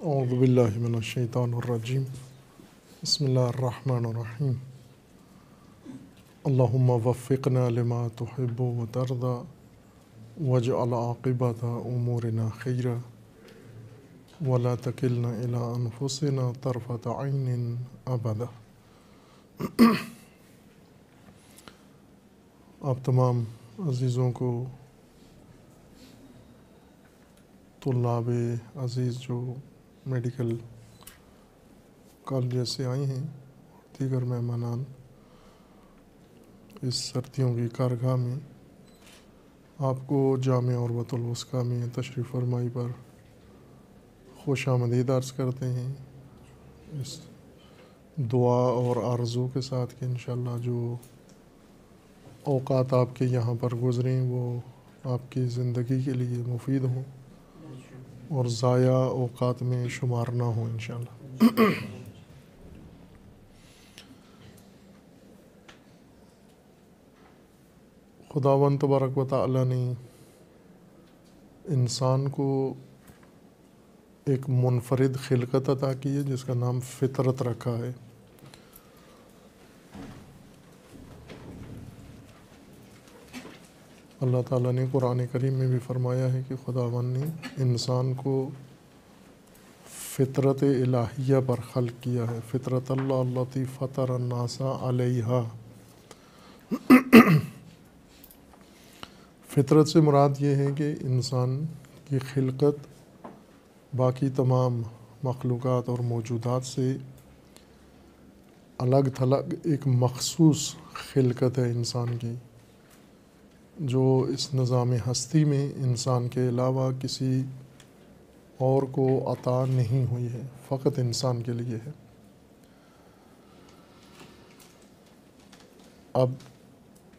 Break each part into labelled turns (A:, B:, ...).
A: अज़बिल्लिमिनशैतरजीम बसमीम अल्लाम वफ़िकना लमा तहब व तरदा वज अलाक़िबत उमूरना खीरा वला तकिलना इला अनफुसना तरफ़त आन अबदा आप तमाम अज़ीज़ों को तलाब अज़ीज़ जो मेडिकल कॉलेज से आई हैं दीगर मेहमान इस सर्दियों की कारगाह में आपको जाम और बतुलवस्का में तशरीफ़ फरमाई पर खुश आमदीद अर्ज़ करते हैं इस दुआ और आरज़ू के साथ कि इन जो अवकात आपके यहाँ पर गुज़रें वो आपकी ज़िंदगी के लिए मुफीद हों और ज़ाया अवकात में शुमार ना हो इन खुदावन तबारक व ताली ने इंसान को एक मुनफरद खिलकत अता की है जिसका नाम फितरत रखा है अल्लाह ताला ने कुरान करीम में भी फरमाया है कि खुदावन ने इंसान को फ़ितरत इलाहिया पर खल किया है फ़ितरत अल्लाती फ़तर नासा अलहा फ़ितरत से मुराद ये है कि इंसान की खिलकत बाकी तमाम मखलूक और मौजूदात से अलग थलग एक मखसूस खिलकत है इंसान की जो इस निज़ाम हस्ती में इंसान के अलावा किसी और को अता नहीं हुई है फ़कत इंसान के लिए है अब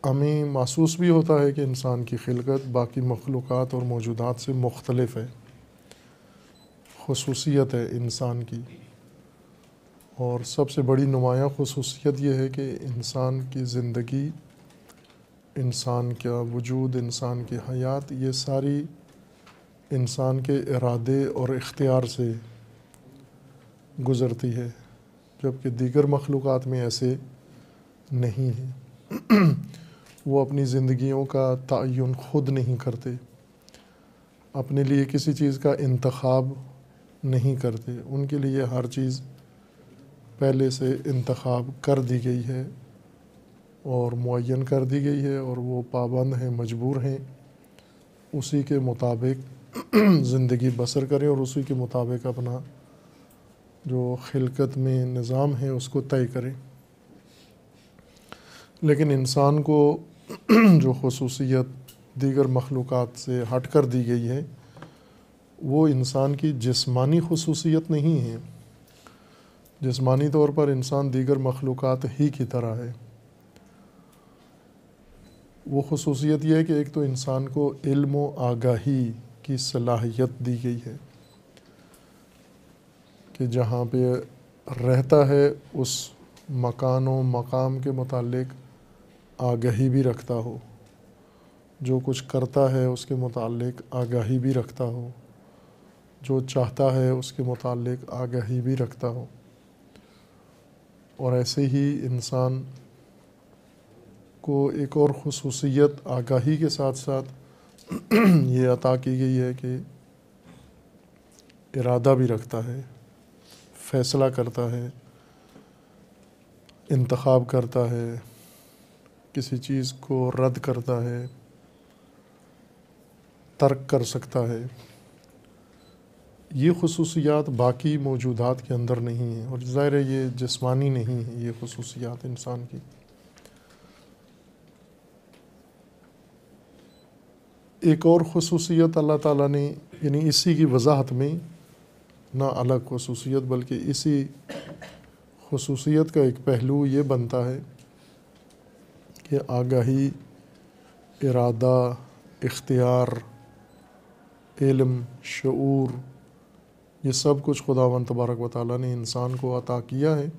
A: हमें महसूस भी होता है कि इंसान की खिलकत बाकी मखलूक़ात और मौजूदात से मुख्तलफ है खसूसियत है इंसान की और सबसे बड़ी नुमाया खसूसियत यह है कि इंसान की ज़िंदगी इंसान का वजूद इंसान की हयात ये सारी इंसान के इरादे और इख्तियार से गुज़रती है जबकि दीगर मखलूक़ात में ऐसे नहीं हैं वो अपनी ज़िंदगियों का तयन ख़ुद नहीं करते अपने लिए किसी चीज़ का इंतखब नहीं करते उनके लिए हर चीज़ पहले से इंतखब कर दी गई है और मुन कर दी गई है और वो पाबंद हैं मजबूर हैं उसी के मुताबिक ज़िंदगी बसर करें और उसी के मुताबिक अपना जो खिलकत में निज़ाम है उसको तय करें लेकिन इंसान को जो खसूसियत दीगर मखलूक से हट कर दी गई है वो इंसान की जिस्मानी खसूसियत नहीं है जिस्मानी तौर पर इंसान दीगर मखलूक ही की तरह है वो खसूसियत यह है कि एक तो इंसान को इल्म आगाही की सलाहियत दी गई है कि जहाँ पे रहता है उस मकान व मकाम के मतलब आगाही भी रखता हो जो कुछ करता है उसके मतलब आगाही भी रखता हो जो चाहता है उसके मतलब आगाही भी रखता हो और ऐसे ही इंसान को एक और खसूसियत आगाही के साथ साथ ये अता की गई है कि इरादा भी रखता है फैसला करता है इंतखब करता है किसी चीज़ को रद्द करता है तर्क कर सकता है ये खसूसियात बाकी मौजूदात के अंदर नहीं है और ज़ाहिर ये जिस्मानी नहीं है ये खसूसियात इंसान की एक और खसूसियत अल्लाह ताला ने यानी इसी की वजाहत में ना अलग खसूसियत बल्कि इसी खसूसियत का एक पहलू ये बनता है कि आगाही इरादा इख्तियार इल्म शूर ये सब कुछ खुदावन तबारक व वाली ने इंसान को अता किया है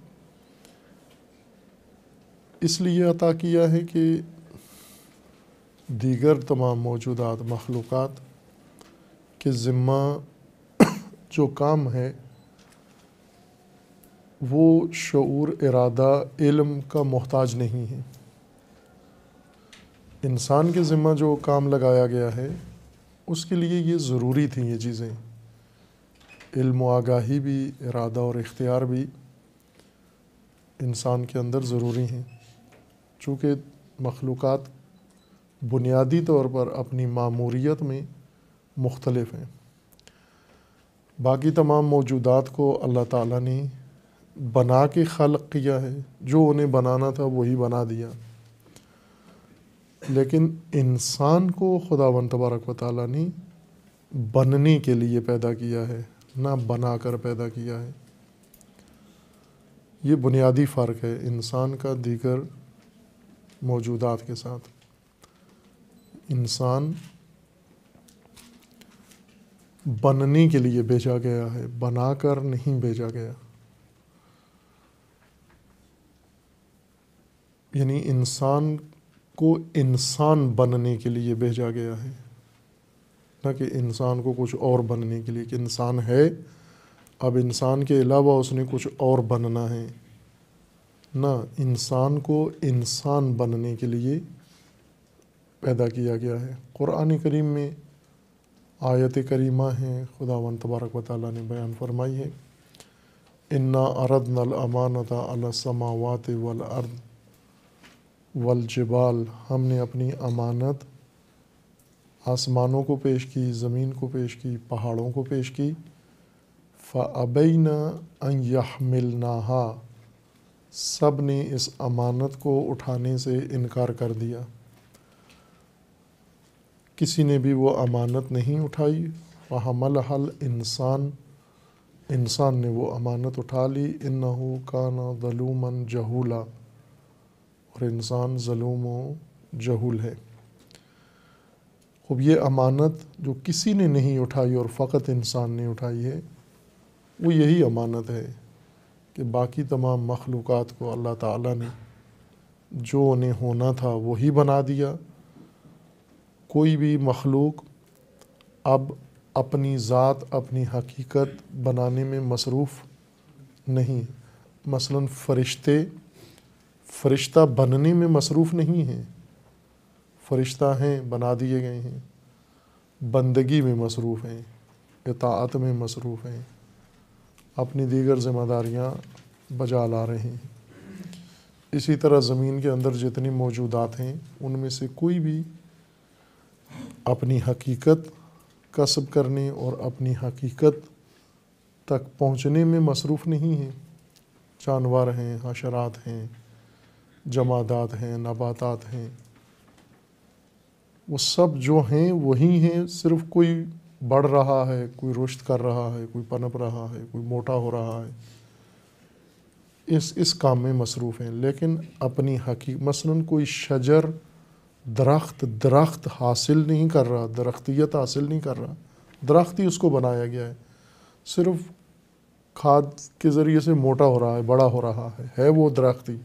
A: इसलिए अता किया है कि दीगर तमाम मौजूदा मखलूक़ के ज़िम्मा जो काम है वो शूर इरादा इल्म का मोहताज नहीं है इंसान के ज़िम्मा जो काम लगाया गया है उसके लिए ये ज़रूरी थी ये चीज़ें इल्म आगाही भी इरादा और इख्तियार भी इंसान के अंदर ज़रूरी हैं चूँकि मखलूक़ात बुनियादी तौर पर अपनी मामूरीत में मुख्तलफ हैं बाकी तमाम मौजूदात को अल्लाह ताला ने बना के खलक किया है जो उन्हें बनाना था वही बना दिया लेकिन इंसान को खुदा खुदावन तबारक वाली ने बनने के लिए पैदा किया है ना बना कर पैदा किया है ये बुनियादी फ़र्क है इंसान का दीगर मौजूदात के साथ इंसान बनने के लिए भेजा गया है बनाकर नहीं भेजा गया यानी इंसान को इंसान बनने के लिए भेजा गया है ना कि इंसान को कुछ और बनने के लिए कि इंसान है अब इंसान के अलावा उसने कुछ और बनना है ना इंसान को इंसान बनने के लिए पैदा किया गया है क़ुरान करीम में आयत करीमा हैं खुदावन तबारक वाली ने बयान फरमाई है इन्ना अरद नल अमानत समावत वल अर्द जबाल हमने अपनी अमानत आसमानों को पेश की ज़मीन को पेश की पहाड़ों को पेश की फ़बैना अन सब ने इस अमानत को उठाने से इनकार कर दिया किसी ने भी वो अमानत नहीं उठाई हमल हल इंसान इंसान ने वो अमानत उठा ली इन काना जलूमन जहूला और इंसान जलूम जहूल है खूब ये अमानत जो किसी ने नहीं उठाई और फ़कत इंसान ने उठाई है वो यही अमानत है कि बाकी तमाम मखलूक़ात को अल्लाह ताला ने जो उन्हें होना था वही बना दिया कोई भी मखलूक अब अपनी ज़ात अपनी हकीकत बनाने में मसरूफ़ नहीं मसलन फ़रिश्ते फ़रिश्ता बनने में मसरूफ़ नहीं हैं फ़रिश्ता हैं बना दिए गए हैं बंदगी में मसरूफ़ हैं इतात में मसरूफ़ हैं अपनी दीगर ज़िम्मेदारियाँ बजा ला रहे हैं इसी तरह ज़मीन के अंदर जितनी मौजूदात हैं उनमें से कोई भी अपनी हकीकत कसब करने और अपनी हकीकत तक पहुँचने में मसरूफ़ नहीं है जानवर हैं हशरात हैं जमादात हैं नबातात हैं वो सब जो हैं वही हैं सिर्फ कोई बढ़ रहा है कोई रुश्त कर रहा है कोई पनप रहा है कोई मोटा हो रहा है इस इस काम में मसरूफ़ हैं लेकिन अपनी हकी मसलन कोई शजर दरख्त दरख्त हासिल नहीं कर रहा दरख्तियत हासिल नहीं कर रहा दरख्त ही उसको बनाया गया है सिर्फ खाद के ज़रिए से मोटा हो रहा है बड़ा हो रहा है है वो दरख्त ही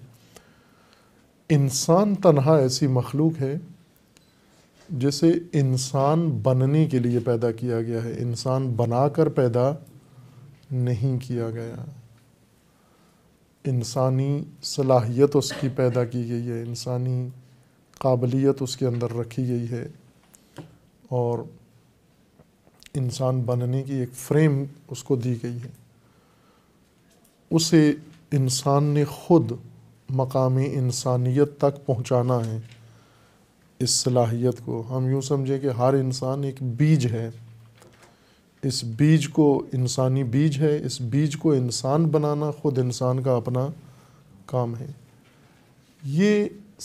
A: इंसान तनहा ऐसी मखलूक है जिसे इंसान बनने के लिए पैदा किया गया है इंसान बना कर पैदा नहीं किया गया इंसानी सलाहियत उसकी पैदा की गई है इंसानी काबिलियत उसके अंदर रखी गई है और इंसान बनने की एक फ्रेम उसको दी गई है उसे इंसान ने खुद मकामी इंसानियत तक पहुंचाना है इस सलाहियत को हम यूँ समझें कि हर इंसान एक बीज है इस बीज को इंसानी बीज है इस बीज को इंसान बनाना ख़ुद इंसान का अपना काम है ये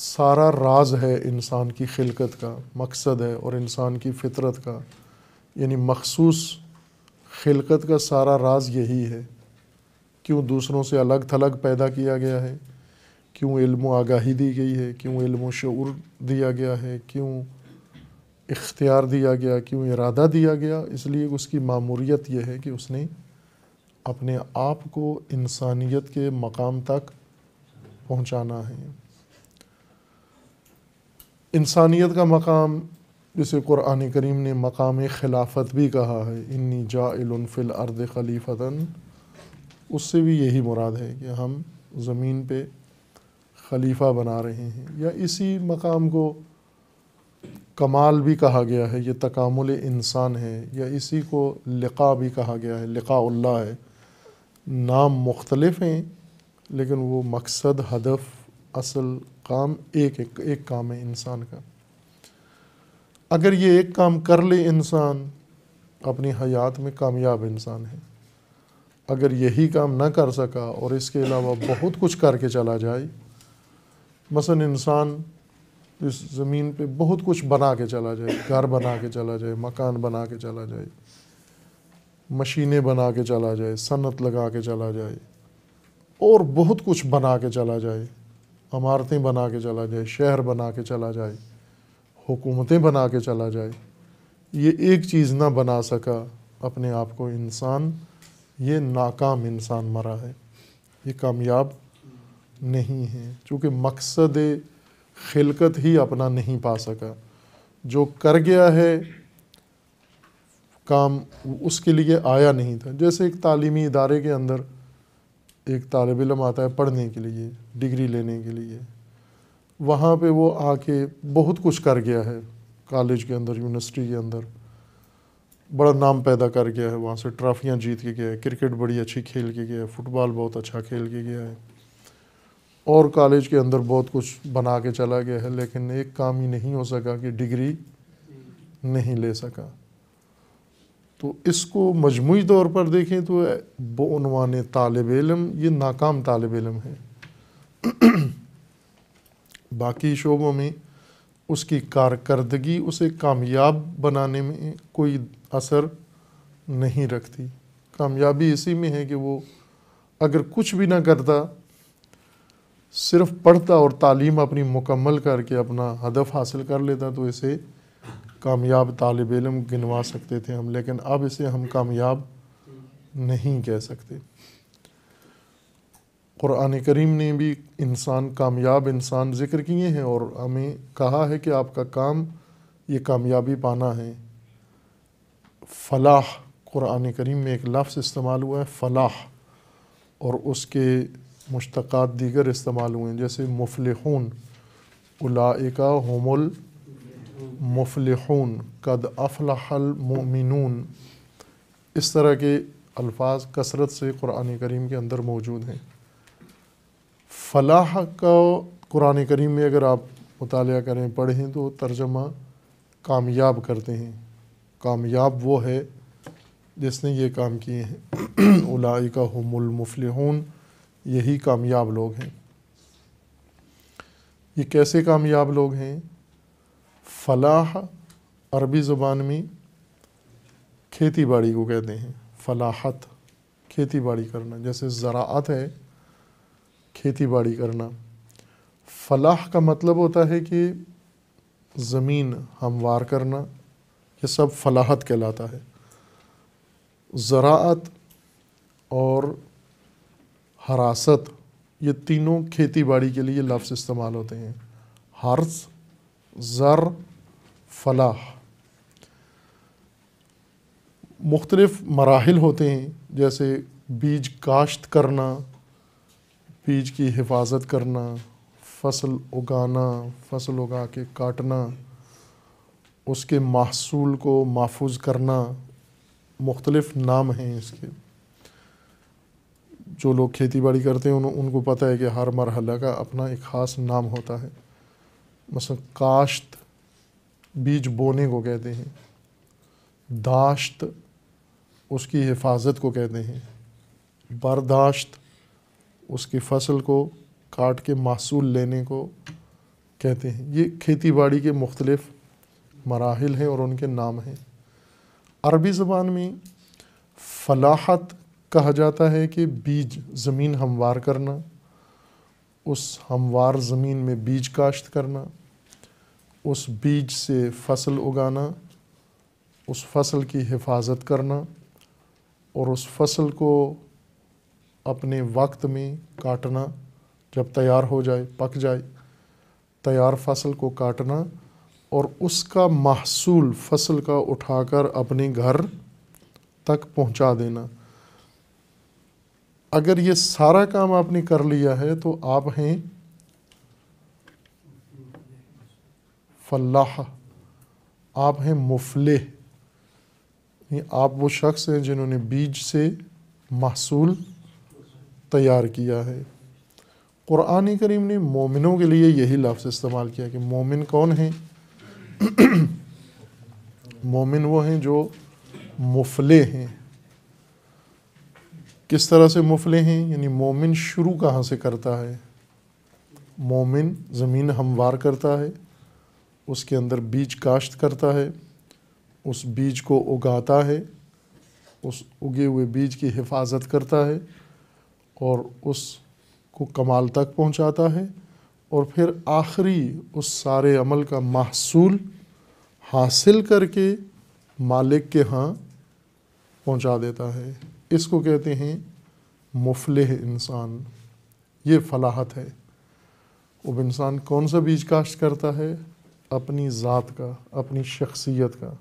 A: सारा राज है इंसान की खिलकत का मकसद है और इंसान की फितरत का यानी मखसूस खिलकत का सारा राज यही है क्यों दूसरों से अलग थलग पैदा किया गया है क्यों इल्म आगाही दी गई है क्यों इल्म शूर दिया गया है क्यों इख्तियार दिया गया क्यों इरादा दिया गया इसलिए उसकी मामूरीत यह है कि उसने अपने आप को इंसानियत के मकाम तक पहुँचाना है इंसानियत का मकाम जिसे कुरान करीम ने मकाम खिलाफत भी कहा है इन्नी जाफिल अर्द खलीफता उससे भी यही मुराद है कि हम ज़मीन पे खलीफा बना रहे हैं या इसी मकाम को कमाल भी कहा गया है ये तकामुल इंसान है या इसी को लिका भी कहा गया है लिकाउल्ला है नाम मुख्तलफ़ हैं लेकिन वो मकसद हदफ असल काम एक एक, एक काम है इंसान का अगर ये एक काम कर ले इंसान अपनी हयात में कामयाब इंसान है अगर यही काम ना कर सका और इसके अलावा बहुत कुछ करके चला जाए मसन इंसान इस ज़मीन पे बहुत कुछ बना के चला जाए घर बना के चला जाए मकान बना के चला जाए मशीनें बना के चला जाए सन्नत लगा के चला जाए और बहुत कुछ बना के चला जाए इमारतें बना के चला जाए शहर बना के चला जाए हुकूमतें बना के चला जाए ये एक चीज़ ना बना सका अपने आप को इंसान ये नाकाम इंसान मरा है ये कामयाब नहीं है चूँकि मकसद खिलकत ही अपना नहीं पा सका जो कर गया है काम उसके लिए आया नहीं था जैसे एक तालीमी इदारे के अंदर एक तालब इलम आता है पढ़ने के लिए डिग्री लेने के लिए वहाँ पे वो आके बहुत कुछ कर गया है कॉलेज के अंदर यूनिवर्सिटी के अंदर बड़ा नाम पैदा कर गया है वहाँ से ट्रॉफियाँ जीत के गया है क्रिकेट बड़ी अच्छी खेल के गया है फुटबॉल बहुत अच्छा खेल के गया है और कॉलेज के अंदर बहुत कुछ बना के चला गया है लेकिन एक काम ही नहीं हो सका कि डिग्री नहीं ले सका तो इसको मजमू तौर पर देखें तो बनवान तालब इलम ये नाकाम तालब इलम है बाकी शोबों में उसकी कारकर्दगी उसे कामयाब बनाने में कोई असर नहीं रखती कामयाबी इसी में है कि वो अगर कुछ भी ना करता सिर्फ पढ़ता और तालीम अपनी मुकम्मल करके अपना हदफ हासिल कर लेता तो इसे कामयाब तालब इलम गिनवा सकते थे हम लेकिन अब इसे हम कामयाब नहीं कह सकते क़ुरान करीम ने भी इंसान कामयाब इंसान ज़िक्र किए हैं और हमें कहा है कि आपका काम ये कामयाबी पाना है फलाह क़ुरान करीम में एक लफ्ज़ इस्तेमाल हुआ है फलाह और उसके मुश्तक़ दीगर इस्तेमाल हुए हैं जैसे मुफलहून उलाका होमुल मुफलहून कद अफलहल मोमिनून इस तरह के अल्फाज कसरत से कुरान करीम के अंदर मौजूद हैं फलाह का कुरान करीम में अगर आप मुताल करें पढ़ें तो तर्जमा कामयाब करते हैं कामयाब वो है जिसने ये काम किए हैं उलाई का हमलमफलहून यही कामयाब लोग हैं ये कैसे कामयाब लोग हैं फलाह अरबी ज़ुबान में खेती बाड़ी को कहते हैं फलाहत खेती बाड़ी करना जैसे ज़रात है खेती बाड़ी करना फलाह का मतलब होता है कि ज़मीन हमवार करना ये सब फलाहत कहलाता है ज़रात और हरासत ये तीनों खेती बाड़ी के लिए लफ्ज़ इस्तेमाल होते हैं हर्स ज़र फलाह मुख्तलफ़ मराहल होते हैं जैसे बीज काश्त करना बीज की हिफाजत करना फसल उगाना फसल उगा के काटना उसके महसूल को महफूज करना मुख्तलिफ़ नाम हैं इसके जो लोग खेती बाड़ी करते हैं उन, उनको पता है कि हर मरहला का अपना एक ख़ास नाम होता है मसलन काश्त बीज बोने को कहते हैं दाश्त उसकी हिफाजत को कहते हैं बर्दाश्त उसकी फसल को काट के मासूल लेने को कहते हैं ये खेती बाड़ी के मुख्तलफ़ मराहल हैं और उनके नाम हैं अरबी ज़बान में फलाहत कहा जाता है कि बीज ज़मीन हमवार करना उस हमवार ज़मीन में बीज काश्त करना उस बीज से फसल उगाना उस फसल की हिफाजत करना और उस फसल को अपने वक्त में काटना जब तैयार हो जाए पक जाए तैयार फसल को काटना और उसका महसूल फसल का उठाकर अपने घर तक पहुंचा देना अगर ये सारा काम आपने कर लिया है तो आप हैं फलाह आप हैं मुफले आप वो शख्स हैं जिन्होंने बीज से महसूल तैयार किया है क़ुरान करीम ने मोमिनों के लिए यही लफ्ज़ इस्तेमाल किया कि मोमिन कौन हैं मोमिन वो हैं जो मुफले हैं किस तरह से मुफले हैं यानी मोमिन शुरू कहाँ से करता है मोमिन ज़मीन हमवार करता है उसके अंदर बीज काश्त करता है उस बीज को उगाता है उस उगे हुए बीज की हिफाजत करता है और उस को कमाल तक पहुंचाता है और फिर आखिरी उस सारे अमल का महसूल हासिल करके मालिक के यहाँ पहुंचा देता है इसको कहते हैं मुफल इंसान ये फलाहत है अब इंसान कौन सा बीज काश्त करता है अपनी ज़ात का अपनी शख्सियत का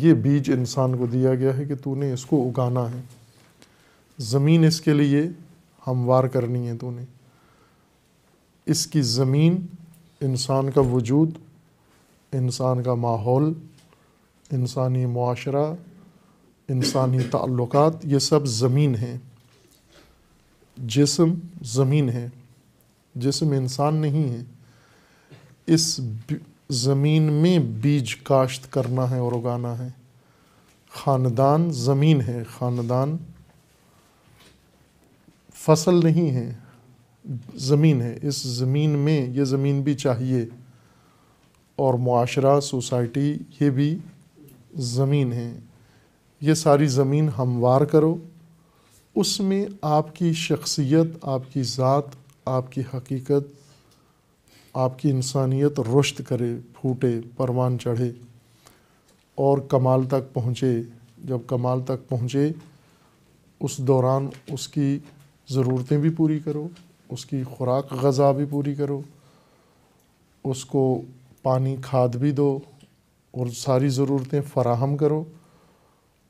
A: ये बीज इंसान को दिया गया है कि तूने इसको उगाना है ज़मीन इसके लिए हमवार करनी है तूने इसकी ज़मीन इंसान का वजूद इंसान का माहौल इंसानी माशरा इंसानी ताल्लुकात ये सब ज़मीन हैं जिसम ज़मीन है जिसम इंसान नहीं है इस ज़मीन में बीज काश्त करना है और उगाना है ख़ानदान ज़मीन है ख़ानदान फसल नहीं है ज़मीन है इस ज़मीन में ये ज़मीन भी चाहिए और माशरा सोसाइटी ये भी ज़मीन है ये सारी ज़मीन हमवार करो उसमें आपकी शख्सियत आपकी ज़ात आपकी हकीकत आपकी इंसानियत रुश्त करे फूटे परवान चढ़े और कमाल तक पहुँचे जब कमाल तक पहुँचे उस दौरान उसकी ज़रूरतें भी पूरी करो उसकी खुराक गज़ा भी पूरी करो उसको पानी खाद भी दो और सारी ज़रूरतें फ़राहम करो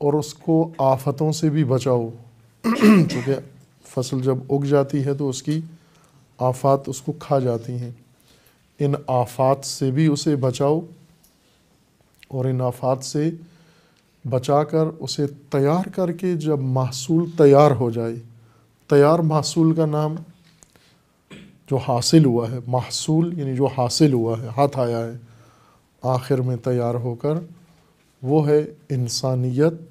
A: और उसको आफतों से भी बचाओ क्योंकि फसल जब उग जाती है तो उसकी आफात उसको खा जाती हैं इन आफात से भी उसे बचाओ और इन आफात से बचा कर उसे तैयार करके जब महसूल तैयार हो जाए तैयार महसूल का नाम जो हासिल हुआ है महसूल यानी जो हासिल हुआ है हाथ आया है आखिर में तैयार होकर वो है इंसानियत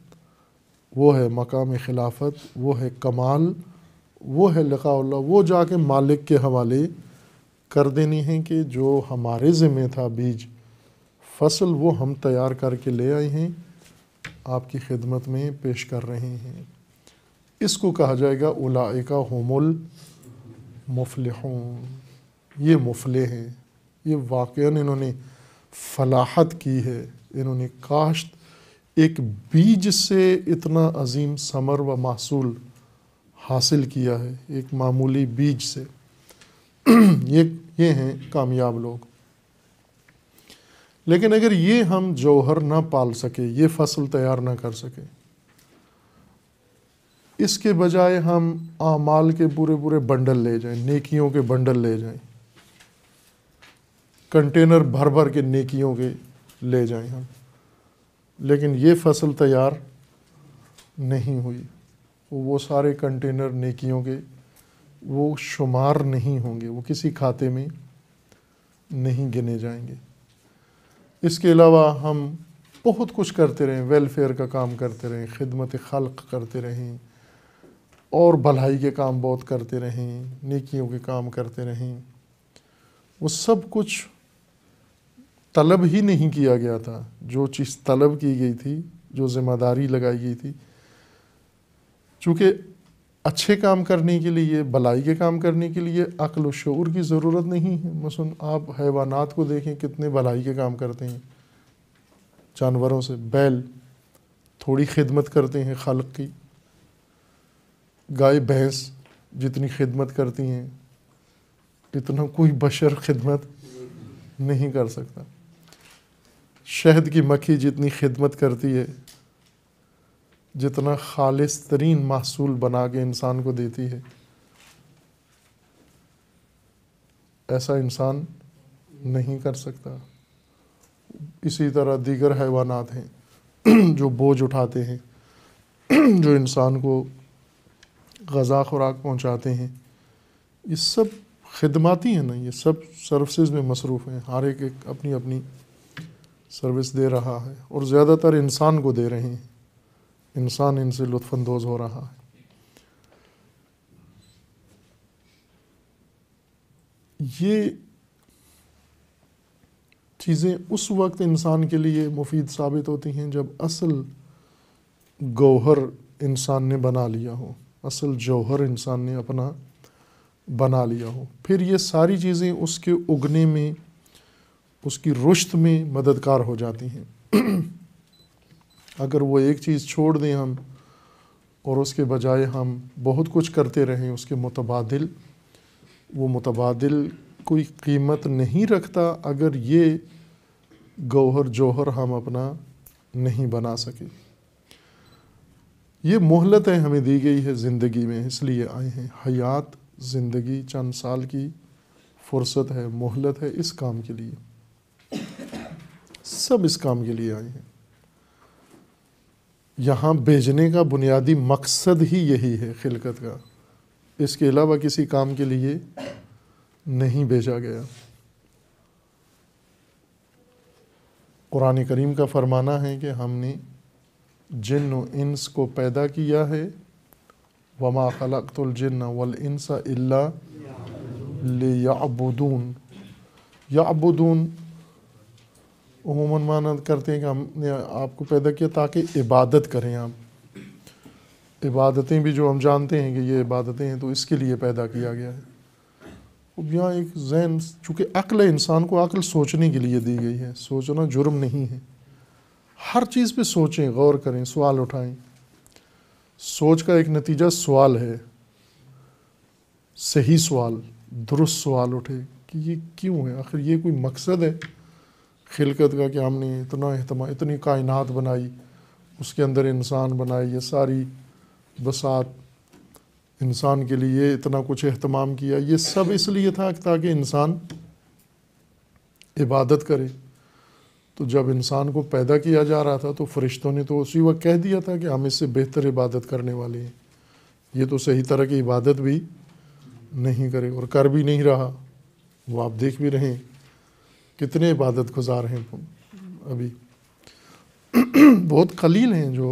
A: वो है मकाम खिलाफत वो है कमाल वो है लिखा वो जाके मालिक के हवाले कर देनी है कि जो हमारे ज़िम्मे था बीज फसल वो हम तैयार करके ले आए हैं आपकी खिदमत में पेश कर रहे हैं इसको कहा जाएगा उलाइका होमुल मुफलहून ये मुफले हैं ये वाकया इन्होंने फलाहत की है इन्होंने काश्त एक बीज से इतना अजीम समर व महसूल हासिल किया है एक मामूली बीज से ये ये हैं कामयाब लोग लेकिन अगर ये हम जौहर ना पाल सके ये फसल तैयार ना कर सके इसके बजाय हम आमाल के पूरे पूरे बंडल ले जाएं नेकियों के बंडल ले जाएं कंटेनर भर भर के नेकियों के ले जाएं हम लेकिन ये फसल तैयार नहीं हुई वो सारे कंटेनर नेकियों के वो शुमार नहीं होंगे वो किसी खाते में नहीं गिने जाएंगे इसके अलावा हम बहुत कुछ करते रहें वेलफेयर का काम करते रहें खिदमत खल्क करते रहें और भलाई के काम बहुत करते रहें नेकियों के काम करते रहें वो सब कुछ तलब ही नहीं किया गया था जो चीज़ तलब की गई थी जो ज़िम्मेदारी लगाई गई थी चूँकि अच्छे काम करने के लिए भलाई के काम करने के लिए अक्ल व शूर की ज़रूरत नहीं है मसन आप हैवानात को देखें कितने भलाई के काम करते हैं जानवरों से बैल थोड़ी खिदमत करते हैं खलक की गाय भैंस जितनी खिदमत करती हैं इतना कोई बशर खिदमत नहीं कर सकता शहद की मक्खी जितनी खिदमत करती है जितना खालिस तरीन महसूल बना के इंसान को देती है ऐसा इंसान नहीं कर सकता इसी तरह दीगर हैवानात हैं जो बोझ उठाते हैं जो इंसान को गज़ा खुराक पहुँचाते हैं ये सब खदमाती हैं ना ये सब सर्विसेज में मसरूफ़ हैं हर एक एक अपनी अपनी सर्विस दे रहा है और ज़्यादातर इंसान को दे रहे हैं इंसान इनसे लुत्फानंदोज हो रहा है ये चीज़ें उस वक्त इंसान के लिए मुफीद साबित होती हैं जब असल गौहर इंसान ने बना लिया हो असल जौहर इंसान ने अपना बना लिया हो फिर ये सारी चीज़ें उसके उगने में उसकी रुश्त में मददगार हो जाती हैं अगर वो एक चीज़ छोड़ दें हम और उसके बजाय हम बहुत कुछ करते रहें उसके मुतबाद वो मुतबाद कोई कीमत नहीं रखता अगर ये गौहर जौहर हम अपना नहीं बना सके ये मोहलतें हमें दी गई है ज़िंदगी में इसलिए आए हैं हयात ज़िंदगी चंद साल की फुर्सत है मोहलत है इस काम के लिए सब इस काम के लिए आए हैं यहाँ भेजने का बुनियादी मकसद ही यही है खिलकत का इसके अलावा किसी काम के लिए नहीं भेजा गया कुरान करीम का फरमाना है कि हमने जिन इंस को पैदा किया है वमा खलकतुलजन वल इंसा अल्ला ले याबुदून उमूमन माना करते हैं कि हमने आपको पैदा किया ताकि इबादत करें आप इबादतें भी जो हम जानते हैं कि ये इबादतें हैं तो इसके लिए पैदा किया गया है अब यहाँ एक जहन चूँकि अक्ल इंसान को अक्ल सोचने के लिए दी गई है सोचना जुर्म नहीं है हर चीज़ पे सोचें गौर करें सवाल उठाएं सोच का एक नतीजा सवाल है सही सवाल दुरुस्त सवाल उठे कि ये क्यों है आखिर ये कोई मकसद है खिलकत का कि हमने इतना अहतम इतनी कायनात बनाई उसके अंदर इंसान बनाई ये सारी बसात इंसान के लिए इतना कुछ अहतमाम किया ये सब इसलिए था ताकि इंसान इबादत करे तो जब इंसान को पैदा किया जा रहा था तो फरिश्तों ने तो उसी वक्त कह दिया था कि हम इससे बेहतर इबादत करने वाले हैं ये तो सही तरह की इबादत भी नहीं करे और कर भी नहीं रहा वो आप देख भी रहे हैं कितने इबादत गुजार हैं अभी बहुत कलील हैं जो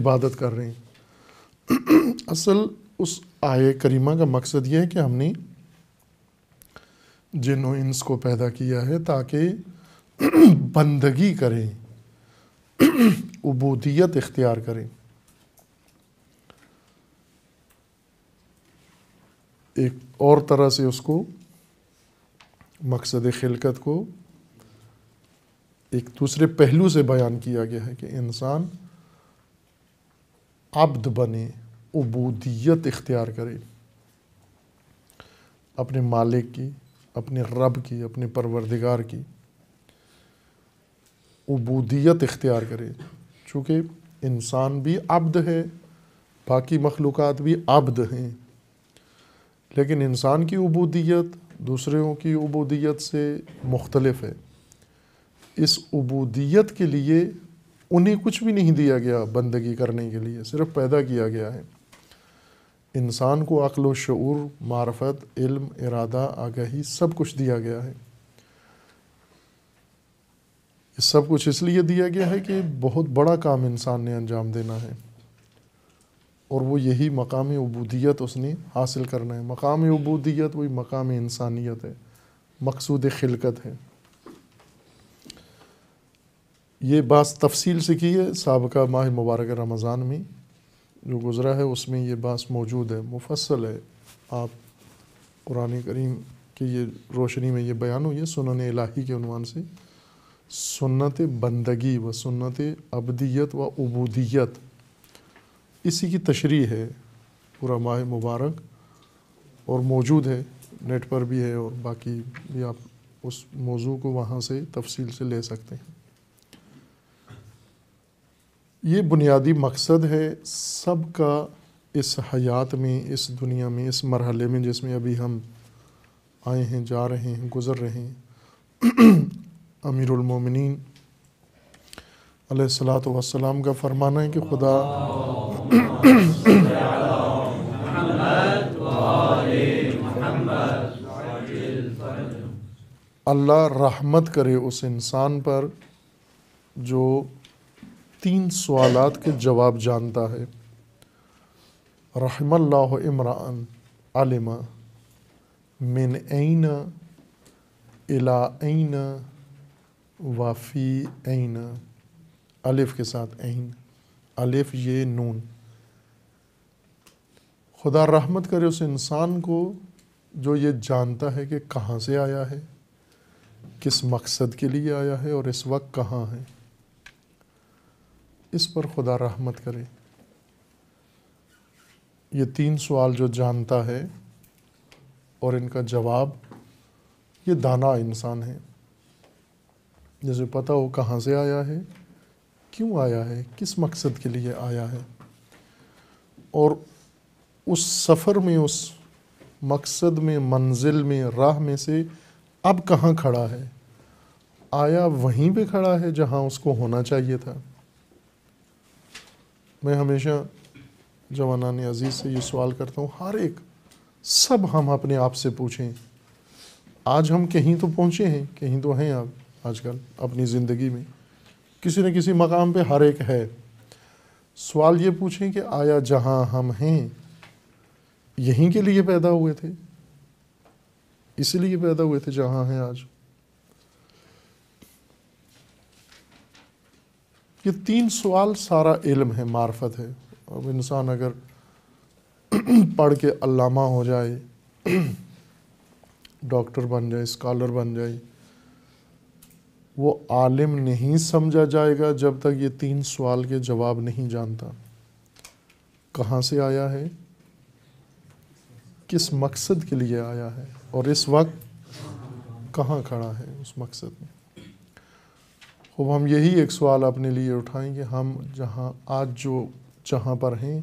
A: इबादत कर रहे हैं असल उस आय करीमा का मकसद ये है कि हमने जिन इंस को पैदा किया है ताकि बंदगी करें उबूदियत इख्तियार करें एक और तरह से उसको मकसद खिलकत को एक दूसरे पहलू से बयान किया गया है कि इंसान अब्द बने उबूदियत इख्तियार करे अपने मालिक की अपने रब की अपने परवरदिगार की उबूदियत इख्तियार करे चूँकि इंसान भी अब्द है बाकी मखलूक भी अब्द हैं लेकिन इंसान की उबूदियत दूसरों की उबूदियत से मुख्तलफ है इस उबूदियत के लिए उन्हें कुछ भी नहीं दिया गया बंदगी करने के लिए सिर्फ पैदा किया गया है इंसान को अक्ल शूर मारफत इल्म इरादा आगाही सब कुछ दिया गया है सब कुछ इसलिए दिया गया है कि बहुत बड़ा काम इंसान ने अंजाम देना है और वो यही मक़ाम अबूदियत उसने हासिल करना है मकाम अबूदियत वही मक़ाम इंसानियत है मकसूद खिलकत है ये बात तफसील से की है सबका माह मुबारक रमज़ान में जो गुज़रा है उसमें ये बात मौजूद है मुफसल है आप कुरान करीम की ये रोशनी में ये बयान हुई है सुनन इलाही के अनवान से सुनत बंदगी व सुनत अबदियत व अबूदियत इसी की तशरी है पूरा माह मुबारक और मौजूद है नेट पर भी है और बाकी भी आप उस मौजू को वहाँ से तफसील से ले सकते हैं ये बुनियादी मकसद है सब का इस हयात में इस दुनिया में इस मरहले में जिसमें अभी हम आए हैं जा रहे हैं गुज़र रहे हैं अमीरमिन अलैहिस्सलातु वस्सलाम का फरमाना है कि खुदा अल्लाह रहमत करे उस इंसान पर जो तीन सवालات के जवाब जानता है रहमल्ला इमरान आलिमा मिन ऐना इला ऐना वाफ़ी ऐना अलिफ़ के साथ ऐन अलिफ़ ये नून खुदा रहमत करे उस इंसान को जो ये जानता है कि कहाँ से आया है किस मकसद के लिए आया है और इस वक्त कहाँ है इस पर खुदा रहमत करे ये तीन सवाल जो जानता है और इनका जवाब ये दाना इंसान है जिसे पता हो कहाँ से आया है क्यों आया है किस मकसद के लिए आया है और उस सफ़र में उस मकसद में मंजिल में राह में से अब कहाँ खड़ा है आया वहीं पे खड़ा है जहाँ उसको होना चाहिए था मैं हमेशा ने अजीज़ से ये सवाल करता हूँ हर एक सब हम अपने आप से पूछें आज हम कहीं तो पहुँचे हैं कहीं तो हैं आप आजकल अपनी ज़िंदगी में किसी न किसी मकाम पे हर एक है सवाल ये पूछें कि आया जहाँ हम हैं यहीं के लिए पैदा हुए थे इसलिए पैदा हुए थे जहाँ हैं आज ये तीन सवाल सारा इल्म है मार्फत है अब इंसान अगर पढ़ के अल्लामा हो जाए डॉक्टर बन जाए स्कॉलर बन जाए वो आलिम नहीं समझा जाएगा जब तक ये तीन सवाल के जवाब नहीं जानता कहाँ से आया है किस मकसद के लिए आया है और इस वक्त कहाँ खड़ा है उस मकसद में अब हम यही एक सवाल अपने लिए उठाएं कि हम जहाँ आज जो जहाँ पर हैं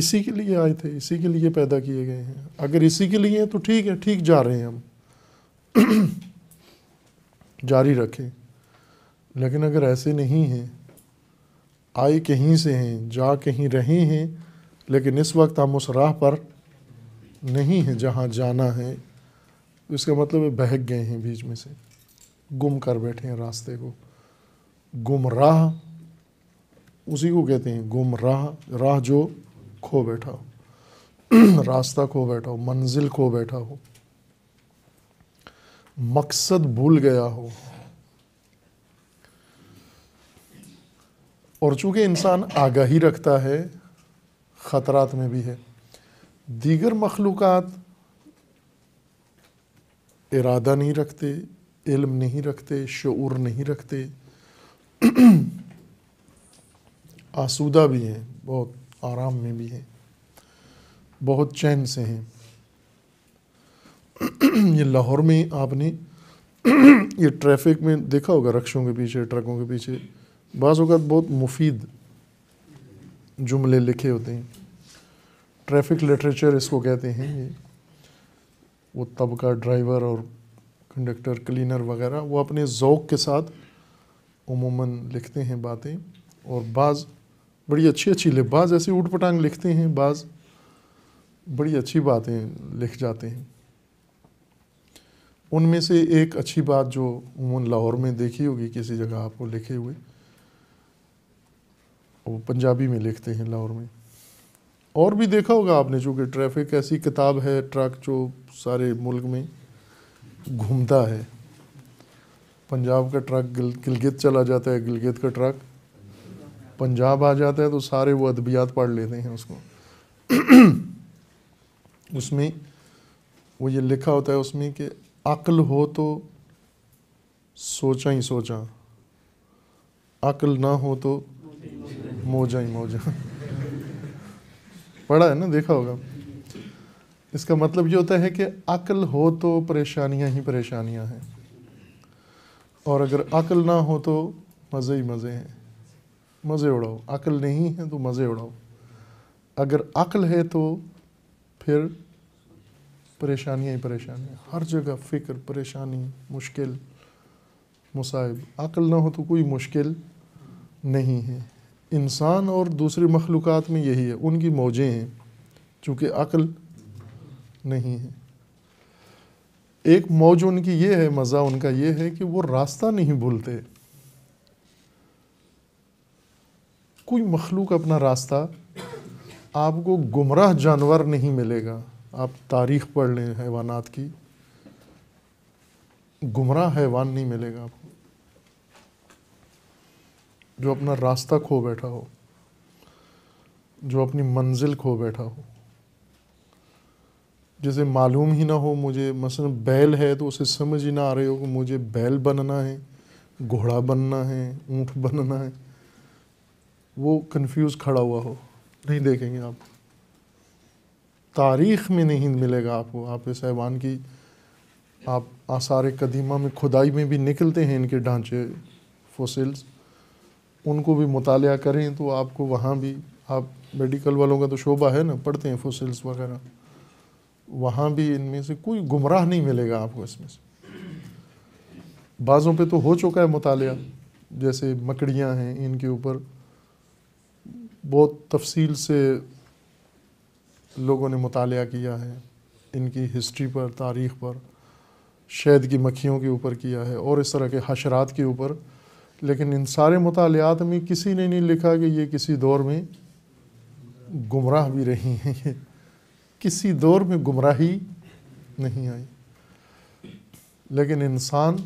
A: इसी के लिए आए थे इसी के लिए पैदा किए गए हैं अगर इसी के लिए हैं तो ठीक है ठीक जा रहे हैं हम जारी रखें लेकिन अगर ऐसे नहीं हैं आए कहीं से हैं जा कहीं रहे हैं लेकिन इस वक्त हम उस राह पर नहीं हैं जहाँ जाना है इसका मतलब है बहक गए हैं बीच में से गुम कर बैठे हैं रास्ते को गुम राह उसी को कहते हैं गुम राह राह जो खो बैठा हो रास्ता खो बैठा हो मंजिल खो बैठा हो मकसद भूल गया हो और चूंकि इंसान आगाही रखता है ख़तरात में भी है दीगर मखलूक इरादा नहीं रखते इल्म नहीं रखते शुर नहीं रखते आसूदा भी हैं बहुत आराम में भी हैं बहुत चैन से हैं ये लाहौर में आपने ये ट्रैफिक में देखा होगा रक्षों के पीछे ट्रकों के पीछे बाज़ बहुत मुफीद जुमले लिखे होते हैं ट्रैफिक लिटरेचर इसको कहते हैं ये वो तबका ड्राइवर और कंडक्टर क्लीनर वगैरह वो अपने ओक़ के साथ उमूमन लिखते हैं बातें और बाज़ बड़ी अच्छी अच्छी बाज़ ऐसे ऊट पटांग लिखते हैं बाज़ बड़ी अच्छी बातें लिख जाते हैं उनमें से एक अच्छी बात जो उमून लाहौर में देखी होगी किसी जगह आपको लिखे हुए वो पंजाबी में लिखते हैं लाहौर में और भी देखा होगा आपने चूँकि ट्रैफिक ऐसी किताब है ट्रक जो सारे मुल्क में घूमता है पंजाब का ट्रक गिलगित चला जाता है गिलगित का ट्रक पंजाब आ जाता है तो सारे वो अदबियात पढ़ लेते हैं उसको उसमें वो ये लिखा होता है उसमें कि अकल हो तो सोचा ही सोचा अकल ना हो तो मोजा ही मोजा पढ़ा है ना देखा होगा इसका मतलब ये होता है कि अकल हो तो परेशानियां ही परेशानियां हैं और अगर अकल ना हो तो मज़े ही मज़े हैं मज़े उड़ाओ अकल नहीं है तो मज़े उड़ाओ अगर अकल है तो फिर परेशानियाँ ही परेशानियाँ हर जगह फ़िक्र परेशानी मुश्किल मुसाइब अकल ना हो तो कोई मुश्किल नहीं है इंसान और दूसरी मखलूक में यही है उनकी मौजें हैं चूँकि अकल नहीं है एक मौज उनकी ये है मज़ा उनका ये है कि वो रास्ता नहीं भूलते कोई मखलूक अपना रास्ता आपको गुमराह जानवर नहीं मिलेगा आप तारीख पढ़ लें हैवानात की गुमराह हैवान नहीं मिलेगा आपको जो अपना रास्ता खो बैठा हो जो अपनी मंजिल खो बैठा हो जैसे मालूम ही ना हो मुझे मसलन बैल है तो उसे समझ ही ना आ रही हो कि मुझे बैल बनना है घोड़ा बनना है ऊँट बनना है वो कंफ्यूज खड़ा हुआ हो नहीं देखेंगे आप तारीख में नहीं मिलेगा आपको आप इस ऐवान की आप आसार कदीमा में खुदाई में भी निकलते हैं इनके ढांचे फोसिल्स उनको भी मुताल करें तो आपको वहाँ भी आप मेडिकल वालों का तो शोबा है ना पढ़ते हैं फोसिल्स वगैरह वहाँ भी इनमें से कोई गुमराह नहीं मिलेगा आपको इसमें से बाज़ों पे तो हो चुका है मुताल जैसे मकड़ियाँ हैं इनके ऊपर बहुत तफसील से लोगों ने मुताल किया है इनकी हिस्ट्री पर तारीख़ पर शहद की मक्खियों के ऊपर किया है और इस तरह के हशरात के ऊपर लेकिन इन सारे मुतालियात में किसी ने नहीं लिखा कि ये किसी दौर में गुमराह भी रही हैं किसी दौर में गुमराही नहीं आई लेकिन इंसान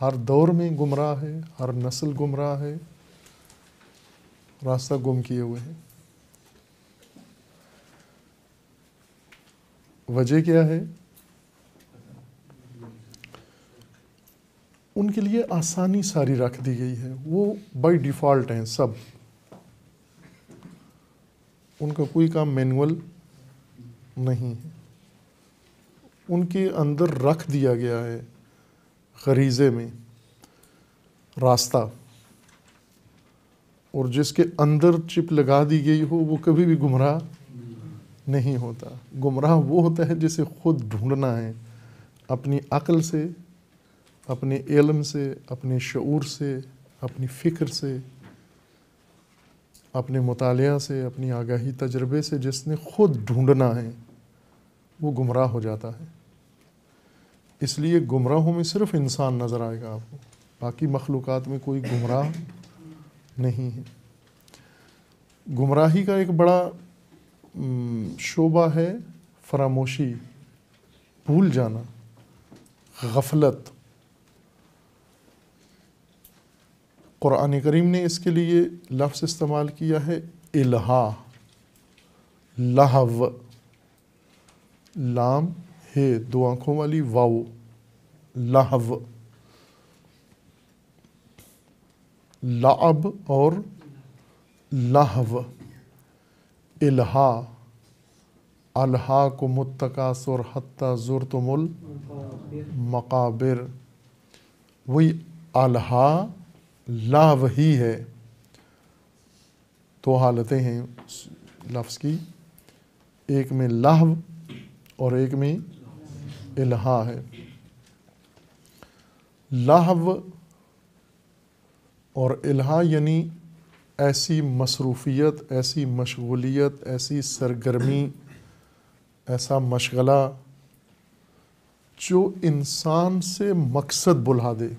A: हर दौर में गुमराह है हर नस्ल गुमराह है रास्ता गुम किए हुए हैं वजह क्या है उनके लिए आसानी सारी रख दी गई है वो बाय डिफ़ॉल्ट हैं सब उनका कोई काम मैनुअल नहीं है उनके अंदर रख दिया गया है खरीजे में रास्ता और जिसके अंदर चिप लगा दी गई हो वो कभी भी गुमराह नहीं होता गुमराह वो होता है जिसे खुद ढूंढना है अपनी अकल से अपने इलम से अपने शूर से अपनी फ़िक्र से अपने मुतालिया से अपनी आगाही तजर्बे से जिसने खुद ढूंढना है वो गुमराह हो जाता है इसलिए गुमराहों में सिर्फ इंसान नज़र आएगा आपको बाकी मखलूक में कोई गुमराह नहीं है गुमराही का एक बड़ा हम्म, शोबा है फरामोशी भूल जाना गफलत क़ुरान करीम ने इसके लिए लफ्ज़ इस्तेमाल किया है इल्हा लहव लाम है दो आँखों वाली वाओ लहव लाब और लहव इल्हा अल्हा को मुतकासुर हत्ता तुमुल मकाबिर वही अल्हा ला वही है तो हालतें हैं लफ्ज़ की एक में लाहव और एक में इल्हा है लाहव और इल्हा यानी ऐसी मसरूफियत ऐसी मशगोलीत ऐसी सरगर्मी ऐसा मशगला जो इंसान से मकसद बुला दे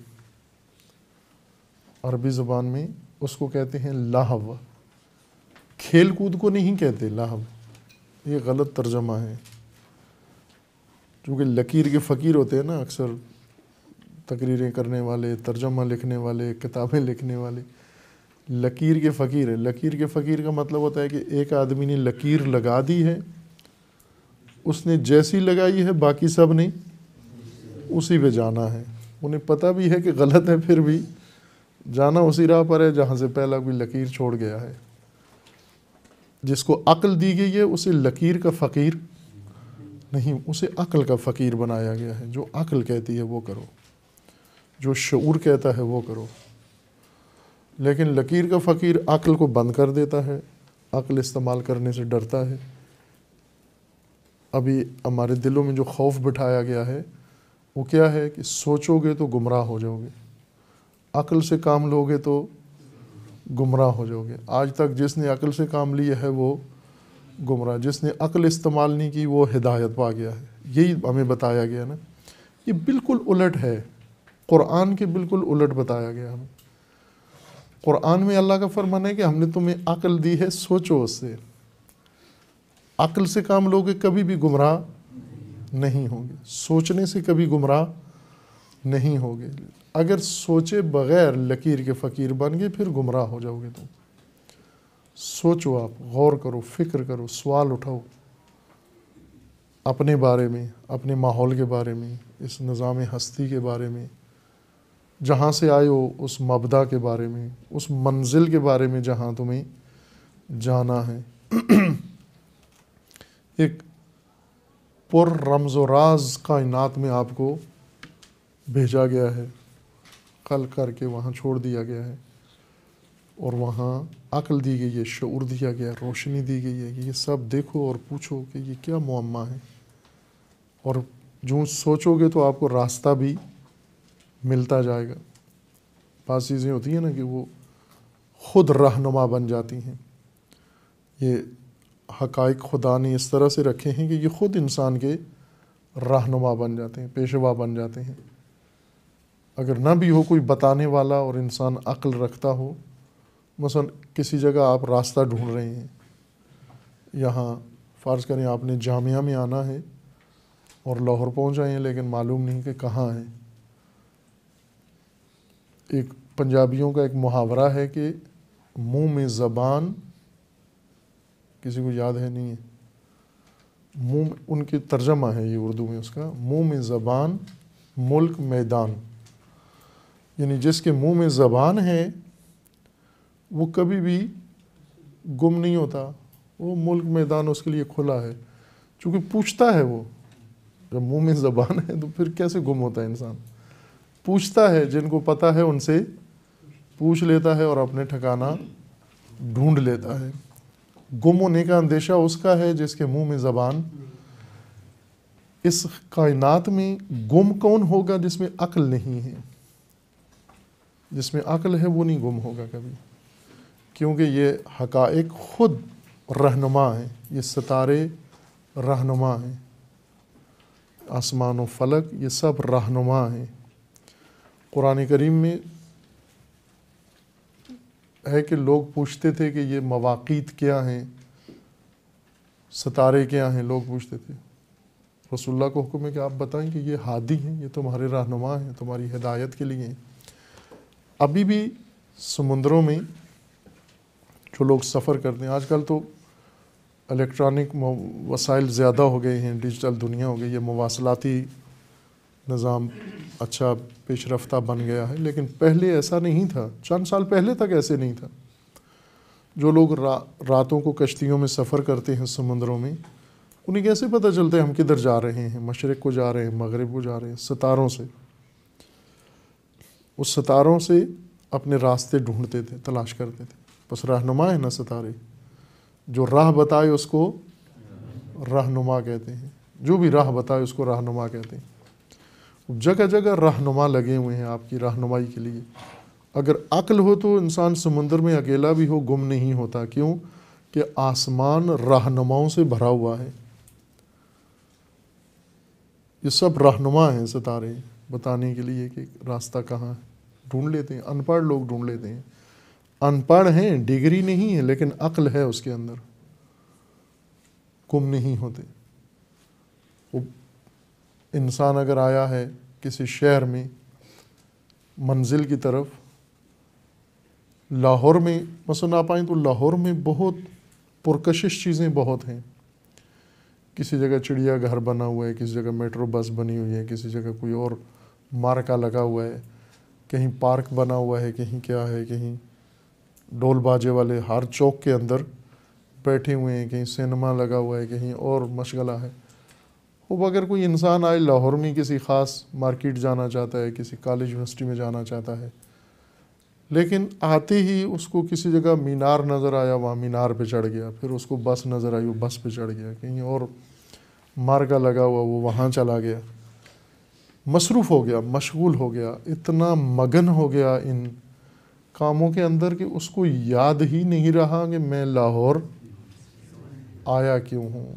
A: अरबी ज़बान में उसको कहते हैं लाहव खेल कूद को नहीं कहते लाहव ये गलत तर्जमा है चूँकि लकीर के फ़कीर होते हैं ना अक्सर तकरीरें करने वाले तर्जमा लिखने वाले किताबें लिखने वाले लकीर के फ़कीर है लकीर के फ़कीर का मतलब होता है कि एक आदमी ने लकीर लगा दी है उसने जैसी लगाई है बाकी सब ने उसी पे जाना है उन्हें पता भी है कि गलत है फिर भी जाना उसी राह पर है जहाँ से पहला कोई लकीर छोड़ गया है जिसको अक्ल दी गई है उसे लकीर का फ़कीर नहीं उसे अक्ल का फ़कीर बनाया गया है जो अक्ल कहती है वो करो जो शूर कहता है वो करो लेकिन लकीर का फ़कीर अक्ल को बंद कर देता है अक्ल इस्तेमाल करने से डरता है अभी हमारे दिलों में जो खौफ बिठाया गया है वो क्या है कि सोचोगे तो गुमराह हो जाओगे अक्ल से काम लोगे तो गुमराह हो जाओगे आज तक जिसने अक्ल से काम लिया है वो गुमराह जिसने अक्ल इस्तेमाल नहीं की वो हिदायत पा गया है यही हमें बताया गया ना ये बिल्कुल उलट है क़ुरान के बिल्कुल उलट बताया गया हमें कुरान में अल्लाह का फरमान है कि हमने तुम्हें अकल दी है सोचो उससे अकल से काम लोगे कभी भी गुमराह नहीं होंगे सोचने से कभी गुमराह नहीं होगे अगर सोचे बगैर लकीर के फ़कीर बन गए फिर गुमराह हो जाओगे तुम सोचो आप गौर करो फिक्र करो सवाल उठाओ अपने बारे में अपने माहौल के बारे में इस निज़ाम हस्ती के बारे में जहाँ से आए हो उस मबदा के बारे में उस मंजिल के बारे में जहाँ तुम्हें जाना है एक पुर रमज़ राज कायनात में आपको भेजा गया है कल करके वहाँ छोड़ दिया गया है और वहाँ अकल दी गई है शूर दिया गया है रोशनी दी गई है ये सब देखो और पूछो कि ये क्या मुआमा है और जो सोचोगे तो आपको रास्ता भी मिलता जाएगा पास चीज़ें होती हैं ना कि वो ख़ुद रहनुमा बन जाती हैं ये हकाइक खुदा ने इस तरह से रखे हैं कि ये ख़ुद इंसान के रहनुमा बन जाते हैं पेशवा बन जाते हैं अगर ना भी हो कोई बताने वाला और इंसान अक्ल रखता हो मसलन किसी जगह आप रास्ता ढूंढ रहे हैं यहाँ फ़र्ज़ करें आपने जामिया में आना है और लाहौर पहुँच आए हैं लेकिन मालूम नहीं कि कहाँ है एक पंजाबियों का एक मुहावरा है कि मुंह में ज़बान किसी को याद है नहीं है मुंह उनके तर्जमा है ये उर्दू में उसका मुंह में ज़बान मुल्क मैदान यानी जिसके मुंह में ज़बान है वो कभी भी गुम नहीं होता वो मुल्क मैदान उसके लिए खुला है चूँकि पूछता है वो जब मुंह में ज़बान है तो फिर कैसे गुम होता है इंसान पूछता है जिनको पता है उनसे पूछ लेता है और अपने ठिकाना ढूंढ लेता है गुम होने का अंदेशा उसका है जिसके मुंह में ज़बान इस कायनात में गुम कौन होगा जिसमें अकल नहीं है जिसमें अकल है वो नहीं गुम होगा कभी क्योंकि ये हकाइक खुद रहनुमा हैं ये सितारे रहनुमा हैं आसमान व फलक ये सब रहनुमा हैं कुरान करीम में है कि लोग पूछते थे कि ये मवाक़ीत क्या हैं सतारे क्या हैं लोग पूछते थे रसुल्ला को हुक्म है कि आप बताएं कि ये हादी हैं ये तुम्हारे रहनुमा हैं तुम्हारी हिदायत के लिए हैं अभी भी समुद्रों में जो लोग सफ़र करते हैं आजकल तो इलेक्ट्रॉनिक वसाइल ज़्यादा हो गए हैं डिजिटल दुनिया हो गई है मवासलाती निज़ाम अच्छा पेश रफ्ता बन गया है लेकिन पहले ऐसा नहीं था चंद साल पहले तक ऐसे नहीं था जो लोग रा, रातों को कश्तियों में सफ़र करते हैं समंदरों में उन्हें कैसे पता चलता है हम किधर जा रहे हैं मशरक़ को जा रहे हैं मगरब को जा रहे हैं सितारों से उस सितारों से अपने रास्ते ढूंढते थे तलाश करते थे बस रहनुमा है ना सितारे जो राह बताए उसको रहनुमा कहते हैं जो भी राह बताए उसको रहनुमा कहते हैं जगह जगह रहनुमा लगे हुए हैं आपकी रहनुमाई के लिए अगर अक्ल हो तो इंसान समुंदर में अकेला भी हो गुम नहीं होता क्यों कि आसमान रहनुमाओं से भरा हुआ है ये सब रहनुमा हैं सितारे बताने के लिए कि रास्ता कहाँ है ढूंढ लेते हैं अनपढ़ लोग ढूंढ लेते हैं अनपढ़ हैं डिग्री नहीं है लेकिन अक्ल है उसके अंदर गुम नहीं होते इंसान अगर आया है किसी शहर में मंजिल की तरफ लाहौर में बस ना पाए तो लाहौर में बहुत पुरकशिश चीज़ें बहुत हैं किसी जगह चिड़िया घर बना हुआ है किसी जगह मेट्रो बस बनी हुई है किसी जगह कोई और मार्का लगा हुआ है कहीं पार्क बना हुआ है कहीं क्या है कहीं डोल बाजे वाले हर चौक के अंदर बैठे हुए हैं कहीं सिनेमा लगा हुआ है कहीं और मशगला है अब अगर कोई इंसान आए लाहौर में किसी ख़ास मार्केट जाना चाहता है किसी कॉलेज यूनिवर्सिटी में जाना चाहता है लेकिन आते ही उसको किसी जगह मीनार नज़र आया वहाँ मीनार पे चढ़ गया फिर उसको बस नज़र आई वो बस पे चढ़ गया कहीं और मार्गा लगा हुआ वो वहाँ चला गया मसरूफ़ हो गया मशगूल हो गया इतना मगन हो गया इन कामों के अंदर कि उसको याद ही नहीं रहा कि मैं लाहौर आया क्यों हूँ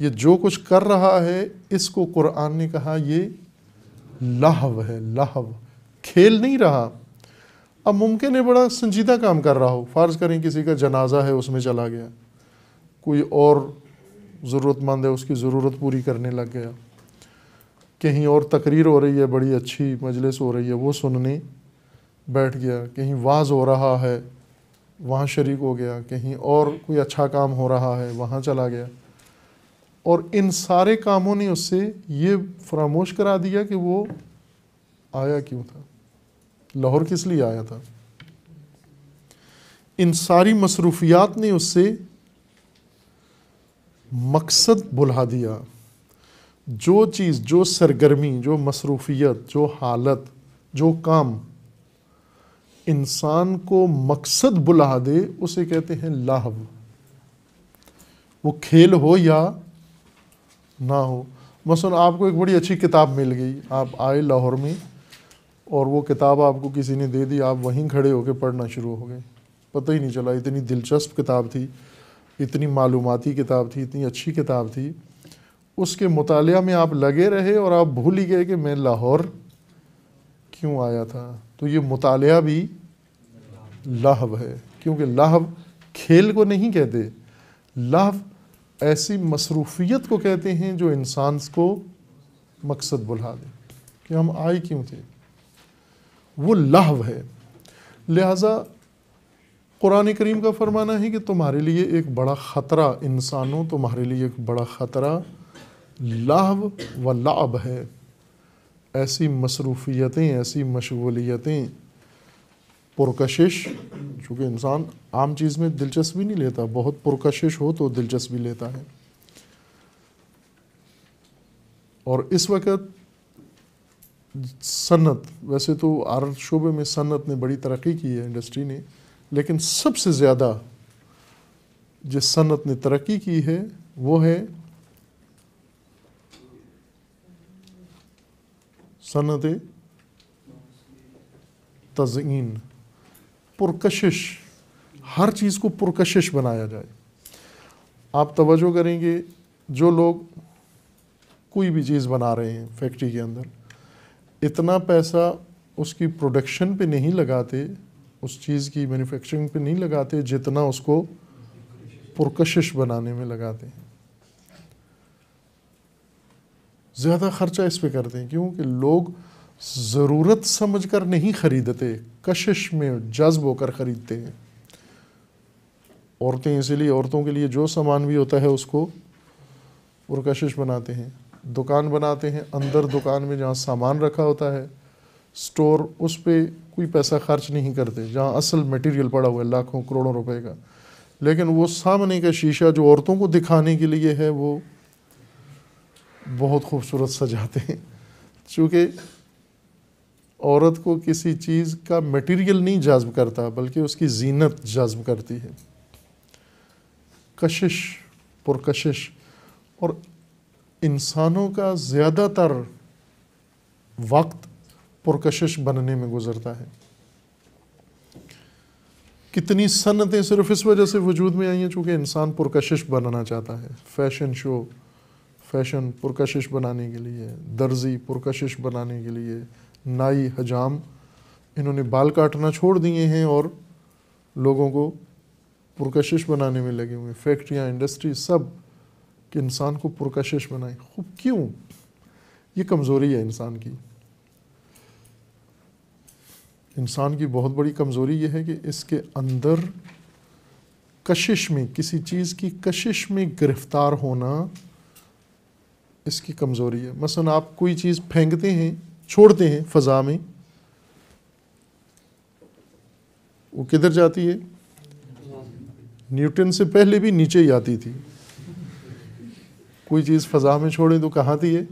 A: ये जो कुछ कर रहा है इसको कुरान ने कहा ये लाहव है लाहव खेल नहीं रहा अब मुमकिन है बड़ा संजीदा काम कर रहा हो फ़र्ज़ करें किसी का जनाजा है उसमें चला गया कोई और ज़रूरतमंद है उसकी ज़रूरत पूरी करने लग गया कहीं और तकरीर हो रही है बड़ी अच्छी मजलिस हो रही है वो सुनने बैठ गया कहीं वाज हो रहा है वहाँ शरीक हो गया कहीं और कोई अच्छा काम हो रहा है वहाँ चला गया और इन सारे कामों ने उससे ये फरामोश करा दिया कि वो आया क्यों था लाहौर किस लिए आया था इन सारी मसरूफियात ने उससे मकसद बुला दिया जो चीज़ जो सरगर्मी जो मसरूफियत जो हालत जो काम इंसान को मकसद बुला दे उसे कहते हैं लाहव वो खेल हो या ना हो मसन आपको एक बड़ी अच्छी किताब मिल गई आप आए लाहौर में और वो किताब आपको किसी ने दे दी आप वहीं खड़े होकर पढ़ना शुरू हो गए पता ही नहीं चला इतनी दिलचस्प किताब थी इतनी मालूमती किताब थी इतनी अच्छी किताब थी उसके मुताल में आप लगे रहे और आप भूल ही गए कि मैं लाहौर क्यों आया था तो ये मुताल भी लाहव है क्योंकि लाहव खेल को नहीं कहते लाहव ऐसी मसरूफियत को कहते हैं जो इंसान को मकसद बुला दे कि हम आए क्यों थे वो लाहव है लिहाजा कुरान करीम का फरमाना है कि तुम्हारे लिए एक बड़ा ख़तरा इंसानों तुम्हारे लिए एक बड़ा ख़तरा लाहव व लाभ है ऐसी मसरूफियतें ऐसी मशगूलियतें पुरकशिश चूँकि इंसान आम चीज़ में दिलचस्पी नहीं लेता बहुत पुरकशिश हो तो दिलचस्पी लेता है और इस वक्त सन्नत वैसे तो आर्ट शोबे में सन्नत ने बड़ी तरक्की की है इंडस्ट्री ने लेकिन सबसे ज़्यादा जिस सन्नत ने तरक्की की है वो है सन्नत तज़ीन पुरकशिश हर चीज़ को पुरकशिश बनाया जाए आप तवज्जो करेंगे जो लोग कोई भी चीज़ बना रहे हैं फैक्ट्री के अंदर इतना पैसा उसकी प्रोडक्शन पे नहीं लगाते उस चीज़ की मैन्युफैक्चरिंग पे नहीं लगाते जितना उसको पुरकशिश बनाने में लगाते हैं ज़्यादा ख़र्चा इस पे करते हैं क्योंकि लोग ज़रूरत समझकर नहीं ख़रीदते कशिश में जज्ब होकर ख़रीदते हैं औरतें इसीलिए औरतों के लिए जो सामान भी होता है उसको पुरकशिश बनाते हैं दुकान बनाते हैं अंदर दुकान में जहाँ सामान रखा होता है स्टोर उस पर कोई पैसा खर्च नहीं करते जहाँ असल मटेरियल पड़ा हुआ है लाखों करोड़ों रुपए का लेकिन वो सामने का शीशा जो औरतों को दिखाने के लिए है वो बहुत खूबसूरत सजाते हैं चूँकि औरत को किसी चीज़ का मटेरियल नहीं जज्ब करता बल्कि उसकी जीनत जज्ब करती है कशिश पुरकशिश और इंसानों का ज़्यादातर वक्त पुरकशिश बनने में गुजरता है कितनी सन्नतें सिर्फ इस वजह से वजूद में आई हैं चूँकि इंसान पुरकशिश बनना चाहता है फैशन शो फैशन पुरकशिश बनाने के लिए दर्जी पुरकशिश बनाने के लिए नाई हजाम इन्होंने बाल काटना छोड़ दिए हैं और लोगों को पुरकशिश बनाने में लगे हुए फैक्ट्रियाँ इंडस्ट्री सब कि इंसान को पुरकशिश बनाए खूब क्यों ये कमज़ोरी है इंसान की इंसान की बहुत बड़ी कमज़ोरी ये है कि इसके अंदर कशिश में किसी चीज़ की कशिश में गिरफ्तार होना इसकी कमज़ोरी है मसलन आप कोई चीज़ फेंकते हैं छोड़ते हैं फ़ज़ा में वो किधर जाती है न्यूटन से पहले भी नीचे ही आती थी कोई चीज़ फ़ज़ा में छोड़े तो कहाँ थी ये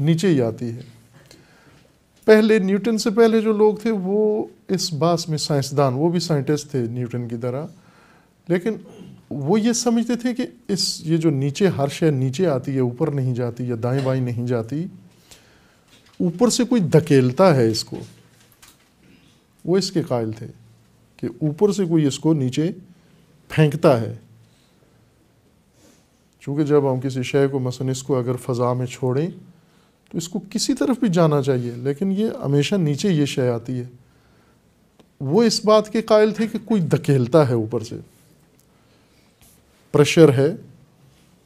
A: नीचे ही आती है पहले न्यूटन से पहले जो लोग थे वो इस बास में साइंसदान वो भी साइंटिस्ट थे न्यूटन की तरह लेकिन वो ये समझते थे कि इस ये जो नीचे हर शय नीचे आती है ऊपर नहीं जाती या दाएं बाएं नहीं जाती ऊपर से कोई धकेलता है इसको वो इसके कायल थे कि ऊपर से कोई इसको नीचे फेंकता है चूंकि जब हम किसी शय को मसन इसको अगर फ़ज़ा में छोड़ें तो इसको किसी तरफ भी जाना चाहिए लेकिन ये हमेशा नीचे ये शय आती है वो इस बात के कायल थे कि कोई धकेलता है ऊपर से प्रेशर है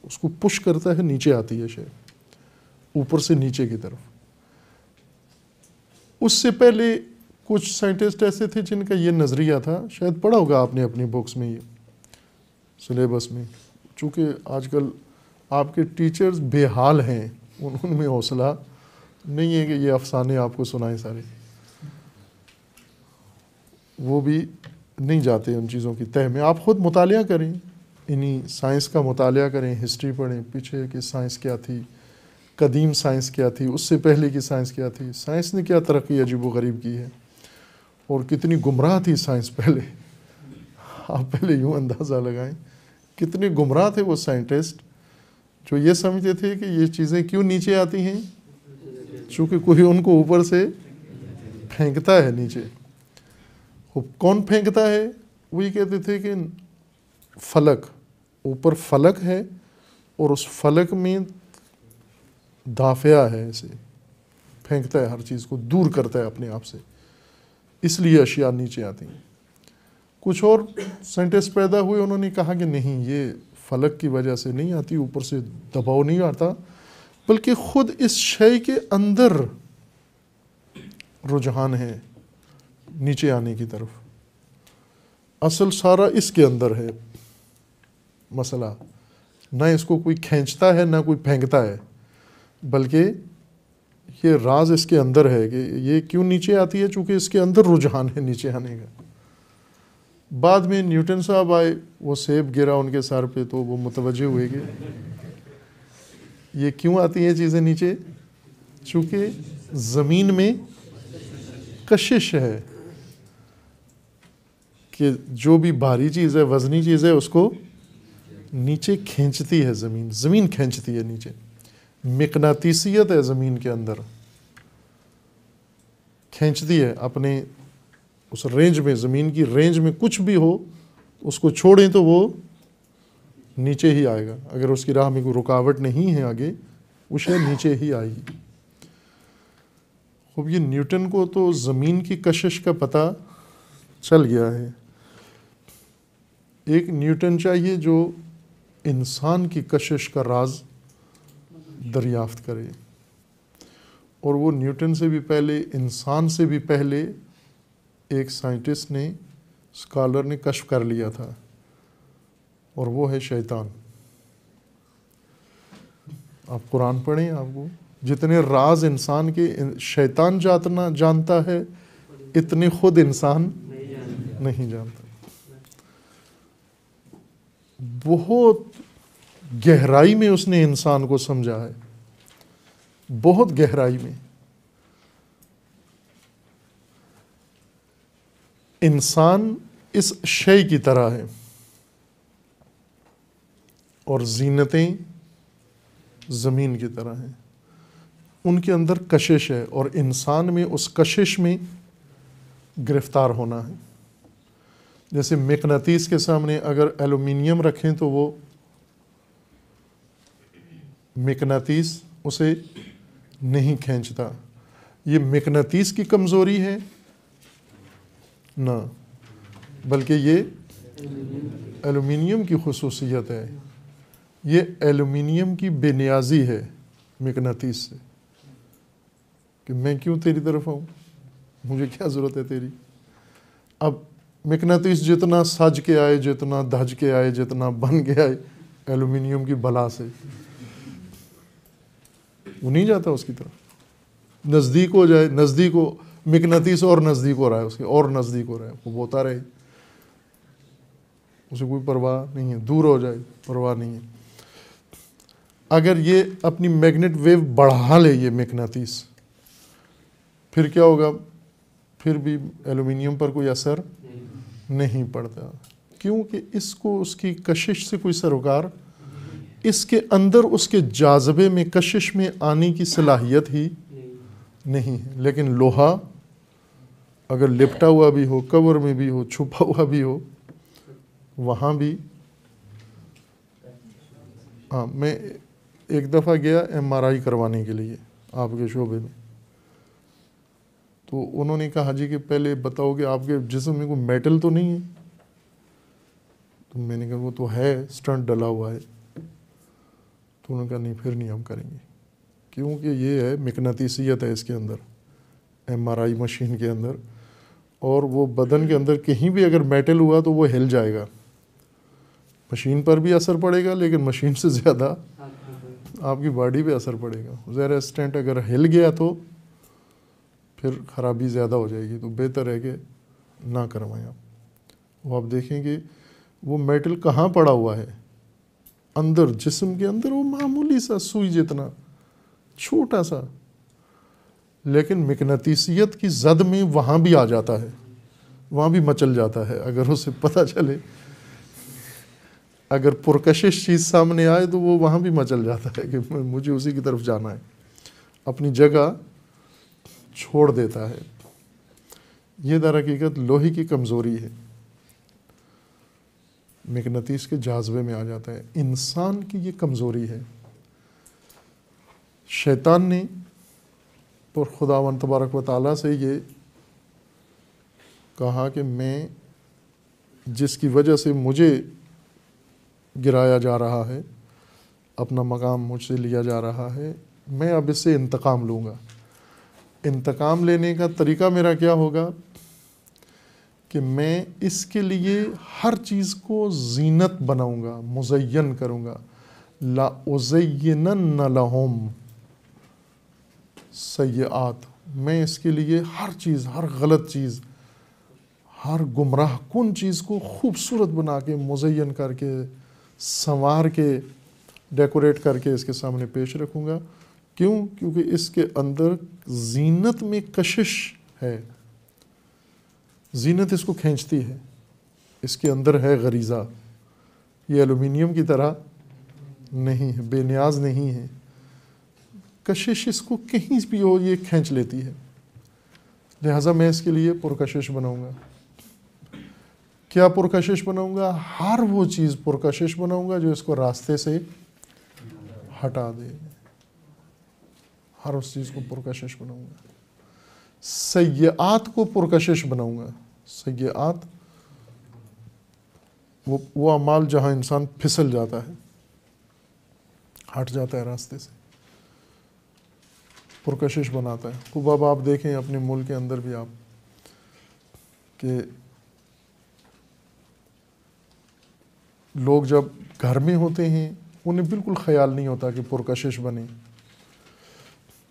A: उसको पुश करता है नीचे आती है शय ऊपर से नीचे की तरफ उससे पहले कुछ साइंटिस्ट ऐसे थे जिनका ये नज़रिया था शायद पढ़ा होगा आपने अपनी बुक्स में ये सिलेबस में चूँकि आजकल आपके टीचर्स बेहाल हैं उनमें हौसला नहीं है कि ये अफसाने आपको सुनाएं सारे वो भी नहीं जाते उन चीज़ों की तह में आप ख़ुद मुताल करें इन्हीं साइंस का मुताल करें हिस्ट्री पढ़ें पीछे कि साइंस क्या थी कदीम साइंस क्या थी उससे पहले की साइंस क्या थी साइंस ने क्या तरक्की अजीब गरीब की है और कितनी गुमराह थी साइंस पहले आप पहले यूँ अंदाज़ा लगाएं कितने गुमराह थे वो साइंटिस्ट जो ये समझते थे कि ये चीज़ें क्यों नीचे आती हैं चूँकि कोई उनको ऊपर से फेंकता है नीचे खूब कौन फेंकता है वो ये कहते थे कि फलक ऊपर फलक है और उस फलक में दाफिया है इसे फेंकता है हर चीज़ को दूर करता है अपने आप से इसलिए अशिया नीचे आती हैं कुछ और सेंटेंस पैदा हुए उन्होंने कहा कि नहीं ये फलक की वजह से नहीं आती ऊपर से दबाव नहीं आता बल्कि खुद इस शय के अंदर रुझान है नीचे आने की तरफ असल सारा इसके अंदर है मसला ना इसको कोई खींचता है ना कोई फेंकता है बल्कि ये राज इसके अंदर है कि ये क्यों नीचे आती है चूंकि इसके अंदर रुझान है नीचे आने का बाद में न्यूटन साहब आए वो सेब गिरा उनके सर पे तो वो मुतवजे हुए कि ये क्यों आती है चीज़ें नीचे चूंकि ज़मीन में कशिश है कि जो भी भारी चीज़ है वज़नी चीज़ है उसको नीचे खींचती है ज़मीन ज़मीन खींचती है नीचे मकनातीसीत है ज़मीन के अंदर खींचती है अपने उस रेंज में ज़मीन की रेंज में कुछ भी हो उसको छोड़ें तो वो नीचे ही आएगा अगर उसकी राह में कोई रुकावट नहीं है आगे उसे नीचे ही आएगी खूब ये न्यूटन को तो ज़मीन की कशिश का पता चल गया है एक न्यूटन चाहिए जो इंसान की कशिश का राज दरियाफ्त करे और वो न्यूटन से भी पहले इंसान से भी पहले एक साइंटिस्ट ने स्कॉलर ने कश्फ कर लिया था और वो है शैतान आप कुरान पढ़ें आपको जितने राज इंसान के शैतान जातना जानता है इतने खुद इंसान नहीं जानता बहुत गहराई में उसने इंसान को समझा है बहुत गहराई में इंसान इस शय की तरह है और जीनतें ज़मीन की तरह हैं उनके अंदर कशिश है और इंसान में उस कशिश में गिरफ्तार होना है जैसे मेकनतीस के सामने अगर एलुमिनियम रखें तो वो मकनातीस उसे नहीं खींचता ये मकनातीस की कमज़ोरी है ना बल्कि ये एलुमिनियम की खसूसियत है ये एलुमिनियम की बेनियाजी है मिकनातीस से कि मैं क्यों तेरी तरफ आऊँ मुझे क्या ज़रूरत है तेरी अब मकनातीस जितना सज के आए जितना धज के आए जितना बन के आए एलुमिनियम की बला से वो नहीं जाता उसकी तरफ नज़दीक हो जाए नज़दीक हो मिकनतीस और नज़दीक हो रहा है उसके और नज़दीक हो रहा है वो बोता रहे उसे कोई परवाह नहीं है दूर हो जाए परवाह नहीं है अगर ये अपनी मैग्नेट वेव बढ़ा ले ये मैग्नातीस फिर क्या होगा फिर भी एलुमिनियम पर कोई असर नहीं पड़ता क्योंकि इसको उसकी कशिश से कोई सरोकार इसके अंदर उसके जाजबे में कशिश में आने की सलाहियत ही नहीं है लेकिन लोहा अगर लिपटा हुआ भी हो कवर में भी हो छुपा हुआ भी हो वहाँ भी हाँ मैं एक दफ़ा गया एमआरआई करवाने के लिए आपके शोबे में तो उन्होंने कहा जी कि पहले बताओ कि आपके जिसम में कोई मेटल तो नहीं है तो मैंने कहा वो तो है स्टंट डला हुआ है तो उन्होंने कहा नहीं फिर नहीं हम करेंगे क्योंकि ये है मकनतीसीत है इसके अंदर एम आर आई मशीन के अंदर और वो बदन के अंदर कहीं भी अगर मेटल हुआ तो वो हिल जाएगा मशीन पर भी असर पड़ेगा लेकिन मशीन से ज़्यादा आपकी बॉडी पे असर पड़ेगा ज़ैर एक्सटेंट अगर हिल गया तो फिर ख़राबी ज़्यादा हो जाएगी तो बेहतर है कि ना करवाएं आप वो आप देखेंगे वो मेटल कहाँ पड़ा हुआ है अंदर जिस्म के अंदर वो मामूली सा सुई जितना छोटा सा लेकिन मिकनतीसियत की जद में वहाँ भी आ जाता है वहाँ भी मचल जाता है अगर उसे पता चले अगर पुरकशिश चीज़ सामने आए तो वो वहाँ भी मचल जाता है कि मुझे उसी की तरफ जाना है अपनी जगह छोड़ देता है ये दर हकीकत लोहे की कमज़ोरी है मकनतीस के जाजबे में आ जाता है इंसान की ये कमज़ोरी है शैतान ने तो खुदावन तबारक व ताली से ये कहा कि मैं जिसकी वजह से मुझे गिराया जा रहा है अपना मकाम मुझसे लिया जा रहा है मैं अब इससे इंतकाम लूँगा इंतकाम लेने का तरीका मेरा क्या होगा कि मैं इसके लिए हर चीज़ को जीनत बनाऊँगा मुजैन करूँगा ला लाजैन न लहम सयात मैं इसके लिए हर चीज़ हर गलत चीज़ हर गुमराह कन चीज़ को खूबसूरत बना के मुजैन करके संवार के डेकोरेट करके इसके सामने पेश रखूँगा क्यों क्योंकि इसके अंदर जीनत में कशिश है जीनत इसको खींचती है इसके अंदर है गरीज़ा ये एलुमिनियम की तरह नहीं है बेनियाज नहीं है कशिश इसको कहीं भी हो ये खींच लेती है लिहाजा मैं इसके लिए पुरकशिश बनाऊँगा क्या पुरकशिश बनाऊँगा हर वो चीज़ पुरकशिश बनाऊंगा जो इसको रास्ते से हटा दे हर उस चीज़ को पुरकशिश बनाऊँगा सयात को पुरकशिश बनाऊंगा सयात वो वो अमाल जहां इंसान फिसल जाता है हट जाता है रास्ते से पुरकशिश बनाता है खूब तो अब आप देखें अपने मुल्क के अंदर भी आप के लोग जब घर में होते हैं उन्हें बिल्कुल ख्याल नहीं होता कि पुरकशिश बने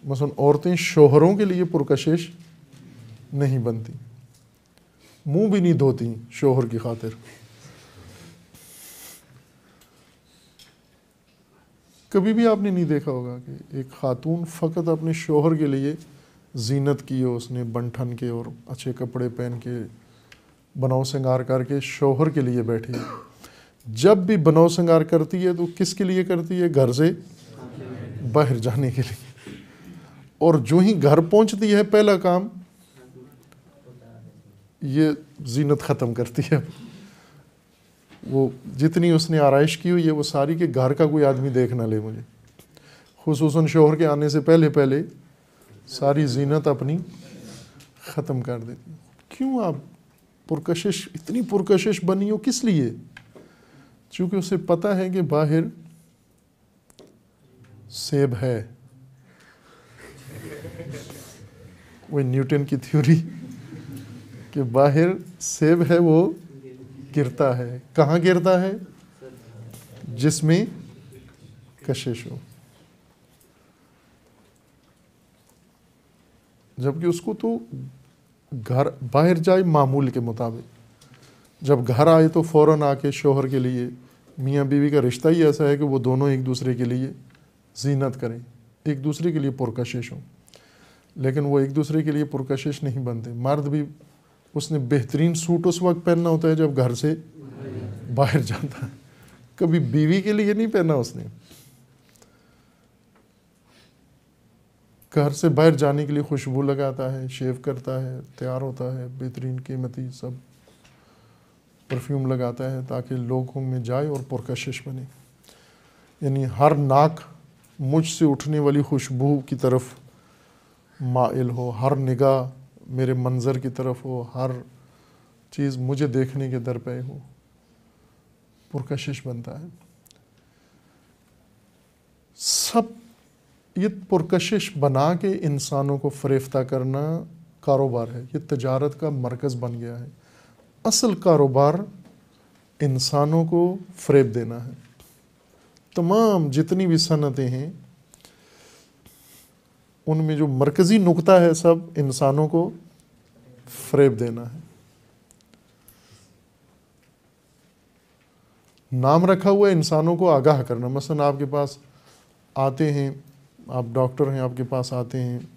A: मसन औरतें शोहरों के लिए पुरकशिश नहीं बनती मुंह भी नहीं धोती शोहर की खातिर कभी भी आपने नहीं देखा होगा कि एक खातून फ़कत अपने शोहर के लिए जीनत की हो उसने बंठन के और अच्छे कपड़े पहन के बनाओ श्रृंगार करके शोहर के लिए बैठी है जब भी बनाओ श्रृंगार करती है तो किसके लिए करती है घर से बाहर जाने के लिए और जो ही घर पहुंचती है पहला काम ये जीनत ख़त्म करती है वो जितनी उसने आरइश की हुई है वो सारी के घर का कोई आदमी देख ना ले मुझे खसूस शोहर के आने से पहले पहले सारी जीनत अपनी ख़त्म कर देती क्यों आप पुरकशिश इतनी पुरकशिश बनी हो किस लिए चूँकि उसे पता है कि बाहर सेब है वो न्यूटन की थ्योरी कि बाहर सेब है वो गिरता है कहाँ गिरता है जिसमें कशिश हो जबकि उसको तो घर बाहर जाए मामूल के मुताबिक जब घर आए तो फौरन आके शोहर के लिए मियाँ बीवी का रिश्ता ही ऐसा है कि वो दोनों एक दूसरे के लिए जीनत करें एक दूसरे के लिए पुरकशिश हों लेकिन वो एक दूसरे के लिए पुरकशिश नहीं बनते मर्द भी उसने बेहतरीन सूट उस वक्त पहनना होता है जब घर से बाहर जाता है कभी बीवी के लिए नहीं पहना उसने घर से बाहर जाने के लिए खुशबू लगाता है शेव करता है तैयार होता है बेहतरीन कीमती सब परफ्यूम लगाता है ताकि लोगों में जाए और पुरकशिश बने यानी हर नाक मुझ से उठने वाली खुशबू की तरफ माइल हो हर निगाह मेरे मंज़र की तरफ हो हर चीज़ मुझे देखने के दर पे हो पुरकशिश बनता है सब ये पुरकशिश बना के इंसानों को फरेफ्ता करना कारोबार है ये तजारत का मरकज़ बन गया है असल कारोबार इंसानों को फरेब देना है तमाम जितनी भी सनतें हैं उनमें जो मरकज़ी नुकता है सब इंसानों को फ्रेब देना है नाम रखा हुआ इंसानों को आगाह करना मसलन आपके पास आते हैं आप डॉक्टर हैं आपके पास आते हैं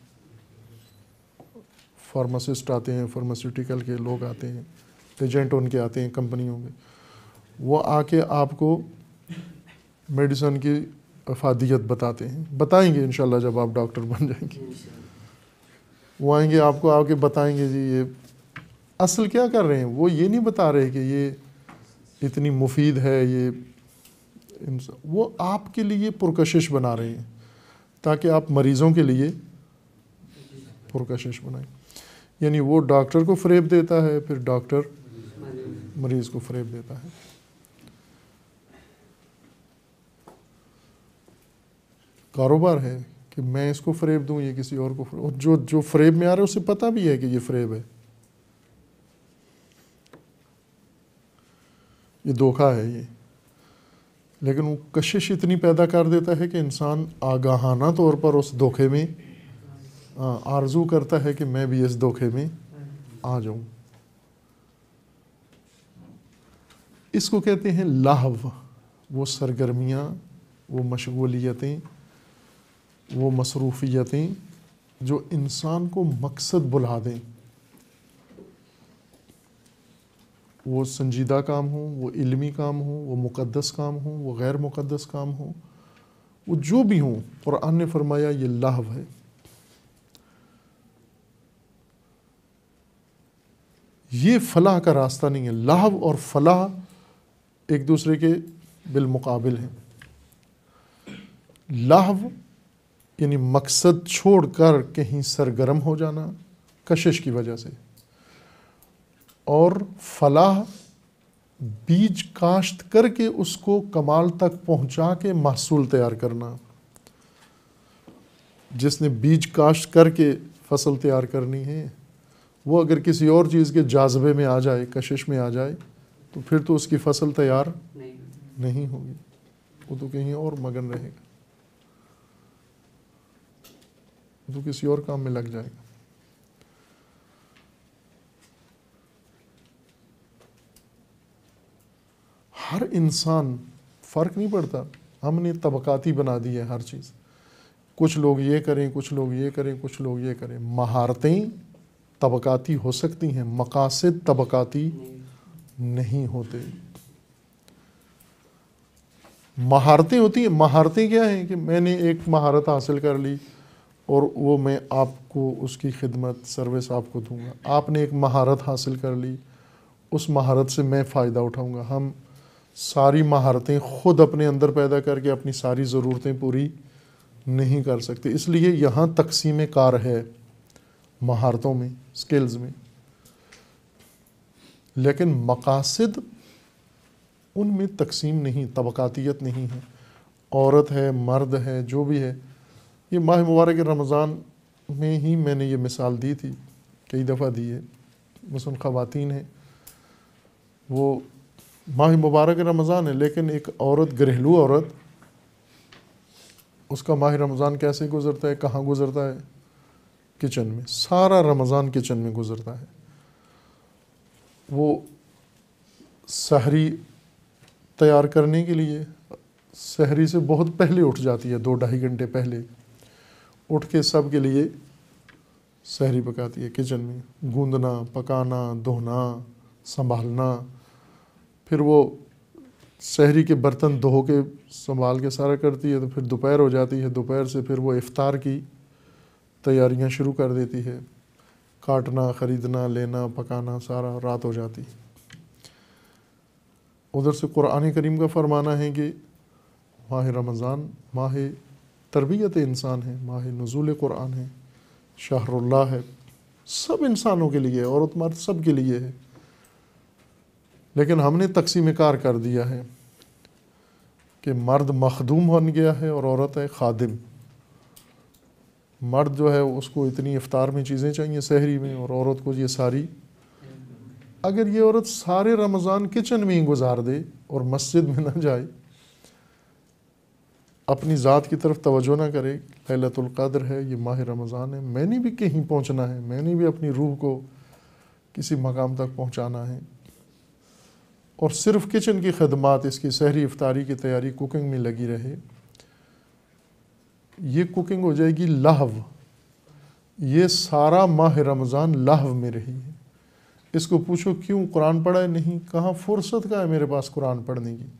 A: फार्मासिस्ट आते हैं फार्मास्यूटिकल के लोग आते हैं एजेंट उनके आते हैं कंपनियों के वो आके आपको मेडिसन की अफादियत बताते हैं बताएंगे इन जब आप डॉक्टर बन जाएंगे वो आएंगे आपको आके बताएंगे जी ये असल क्या कर रहे हैं वो ये नहीं बता रहे कि ये इतनी मुफीद है ये वो आपके लिए पुरकशिश बना रहे हैं ताकि आप मरीज़ों के लिए पुरकशिश बनाएं यानी वो डॉक्टर को फ्रेब देता है फिर डॉक्टर मरीज़ को फ्रेब देता है कारोबार है कि मैं इसको फ्रेब दूं ये किसी और को और जो जो फ्रेब में आ रहा है उसे पता भी है कि ये फ्रेब है ये धोखा है ये लेकिन वो कशिश इतनी पैदा कर देता है कि इंसान आगाहाना तौर पर उस धोखे में आरजू करता है कि मैं भी इस धोखे में आ जाऊं इसको कहते हैं लाहव वो सरगर्मियाँ वो मशगूलियतें वो मसरूफियतें जो इंसान को मकसद बुला दें वो संजीदा काम हो वो इल्मी काम हो वो मुक़दस काम हो वो गैर मुक़दस काम हो वो जो भी हों और आने फरमाया ये लाह है ये फलाह का रास्ता नहीं है लाहव और फलाह एक दूसरे के बिलमुकाबिल हैं लाहव यानी मकसद कर कहीं सरगर्म हो जाना कशिश की वजह से और फलाह बीज काश्त करके उसको कमाल तक पहुंचा के महसूल तैयार करना जिसने बीज काश्त करके फसल तैयार करनी है वो अगर किसी और चीज़ के जाजबे में आ जाए कशिश में आ जाए तो फिर तो उसकी फसल तैयार नहीं होगी वो तो कहीं और मगन रहेगा वो किसी और काम में लग जाएगा हर इंसान फ़र्क नहीं पड़ता हमने तबकाती बना दी है हर चीज़ कुछ लोग ये करें कुछ लोग ये करें कुछ लोग ये करें महारतें तबकाती हो सकती हैं मकासद तबकाती नहीं होते महारतें होती हैं महारतें क्या हैं कि मैंने एक महारत हासिल कर ली और वो मैं आपको उसकी खिदमत सर्विस आपको दूंगा आपने एक महारत हासिल कर ली उस महारत से मैं फ़ायदा उठाऊंगा हम सारी महारतें खुद अपने अंदर पैदा करके अपनी सारी ज़रूरतें पूरी नहीं कर सकते इसलिए यहाँ तकसीम कार है महारतों में स्किल्स में लेकिन मकासद उनमें तकसीम नहीं तबकातियत नहीं है औरत है मर्द है जो भी है ये माह मुबारक रमज़ान में ही मैंने ये मिसाल दी थी कई दफ़ा दी है मुस्लिम ख़वान हैं वो माह मुबारक रमज़ान है लेकिन एक औरत घरेलू औरत उसका माह रमज़ान कैसे गुज़रता है कहाँ गुज़रता है किचन में सारा रमज़ान किचन में गुज़रता है वो सहरी तैयार करने के लिए सहरी से बहुत पहले उठ जाती है दो ढाई घंटे पहले उठ के सब के लिए सहरी पकाती है किचन में गूंदना पकाना धोना संभालना फिर वो शहरी के बर्तन धो के संभाल के सारा करती है तो फिर दोपहर हो जाती है दोपहर से फिर वो इफ़ार की तैयारियां शुरू कर देती है काटना ख़रीदना लेना पकाना सारा रात हो जाती है उधर से कुरान करीम का फरमाना है कि माह रमज़ान माह तरबियत इंसान है माह नजूल कुरान है शाहरुल्ला है सब इंसानों के लिए औरत मर्द सब के लिए है लेकिन हमने तकसीम कार कर दिया है कि मर्द मखदूम बन गया है और औरत है खादिम मर्द जो है उसको इतनी इफ़ार में चीज़ें चाहिए शहरी में और औरत को ये सारी अगर ये औरत सारे रमज़ान किचन में ही गुजार दे और मस्जिद में ना जाए अपनी ज़ात की तरफ तवज्जो ना करे लतुल्क़द्र है ये माह रमज़ान है मैंने भी कहीं पहुंचना है मैंने भी अपनी रूह को किसी मकाम तक पहुंचाना है और सिर्फ किचन की खदमात इसकी शहरी अफ्तारी की तैयारी कुकिंग में लगी रहे ये कुकिंग हो जाएगी लहव ये सारा माह रमज़ान लाहव में रही है इसको पूछो क्यों कुरान पढ़ा है नहीं कहाँ फुर्सत का है मेरे पास कुरान पढ़ने की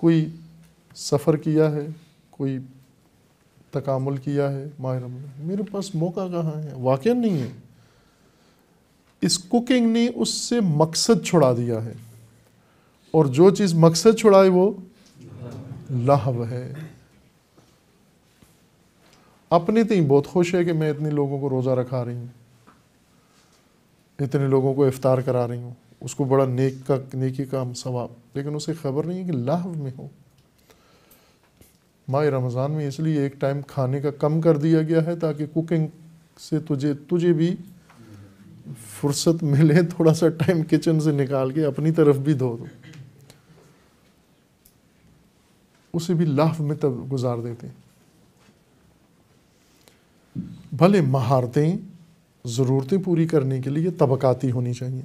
A: कोई सफ़र किया है कोई तकामुल किया है माहिर रमज़ान मेरे पास मौका कहाँ है वाक़ नहीं है इस कुकिंग ने उससे मकसद छुड़ा दिया है और जो चीज़ मकसद छुड़ाए वो लाहव है अपने तो बहुत खुश है कि मैं इतने लोगों को रोज़ा रखा रही हूँ इतने लोगों को इफ़ार करा रही हूँ उसको बड़ा नेक का नेकी काम सवाब लेकिन उसे खबर नहीं है कि लाहव में हो माह रमज़ान में इसलिए एक टाइम खाने का कम कर दिया गया है ताकि कुकिंग से तुझे तुझे भी फुर्सत मिले थोड़ा सा टाइम किचन से निकाल के अपनी तरफ भी धो दो उसे भी लाभ में तब गुजार देते भले महारतें ज़रूरतें पूरी करने के लिए तबकाती होनी चाहिए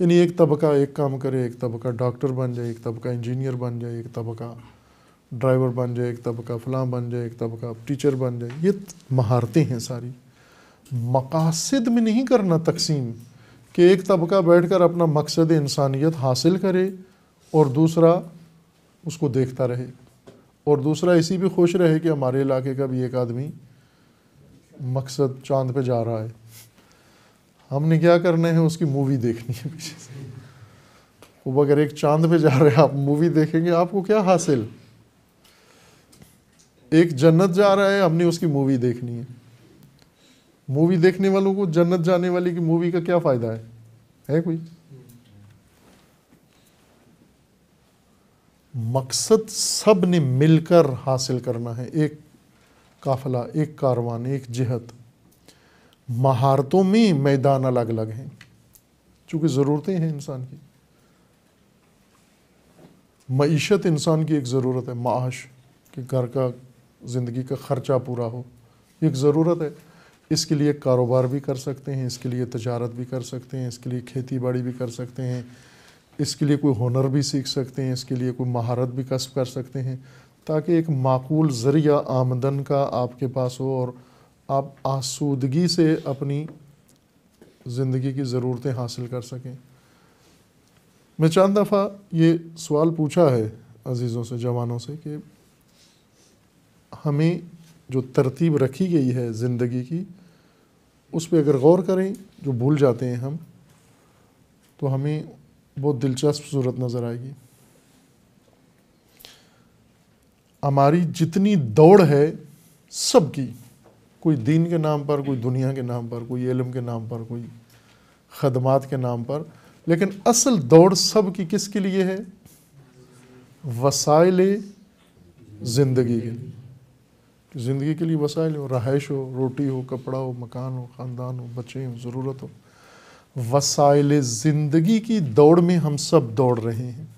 A: यानी एक तबका एक काम करे एक तबका डॉक्टर बन जाए एक तबका इंजीनियर बन जाए एक तबका ड्राइवर बन जाए एक तबका फ़लाँ बन जाए एक तबका टीचर बन जाए ये महारतें हैं सारी मकासद में नहीं करना तकसीम कि एक तबका बैठ कर अपना मकसद इंसानियत हासिल करे और दूसरा उसको देखता रहे और दूसरा इसी भी खुश रहे कि हमारे इलाके का भी एक आदमी मकसद चांद पे जा रहा है हमने क्या करना है उसकी मूवी देखनी है पीछे से वो अगर एक चांद पे जा रहे हैं आप मूवी देखेंगे आपको क्या हासिल एक जन्नत जा रहा है हमने उसकी मूवी देखनी है मूवी देखने वालों को जन्नत जाने वाली की मूवी का क्या फ़ायदा है है कोई मकसद सब ने मिलकर हासिल करना है एक काफला एक कारवान एक जिहत महारतों में मैदान अलग अलग हैं चूँकि ज़रूरतें हैं इंसान की मीशत इंसान की एक ज़रूरत है माश कि घर का ज़िंदगी का ख़र्चा पूरा हो एक ज़रूरत है इसके लिए कारोबार भी कर सकते हैं इसके लिए तजारत भी कर सकते हैं इसके लिए खेती बाड़ी भी कर सकते हैं इसके लिए कोई हुनर भी सीख सकते हैं इसके लिए कोई महारत भी कसब कर सकते हैं ताकि एक माकूल ज़रिया आमदन का आपके पास हो और आप आसूदगी से अपनी ज़िंदगी की ज़रूरतें हासिल कर सकें मैं चंद दफ़ा ये सवाल पूछा है अज़ीज़ों से जवानों से कि हमें जो तरतीब रखी गई है ज़िंदगी की उस पर अगर गौर करें जो भूल जाते हैं हम तो हमें बहुत दिलचस्प सूरत नज़र आएगी हमारी जितनी दौड़ है सब की कोई दीन के नाम पर कोई दुनिया के नाम पर कोई इलम के नाम पर कोई खदमात के नाम पर लेकिन असल दौड़ सब की किसके लिए है वसाइल ज़िंदगी के लिए कि ज़िंदगी के लिए वसाइल हो रहाइश हो रोटी हो कपड़ा हो मकान हो ख़ानदान हो बच्चे हो ज़रूरत हो वसाइल ज़िंदगी की दौड़ में हम सब दौड़ रहे हैं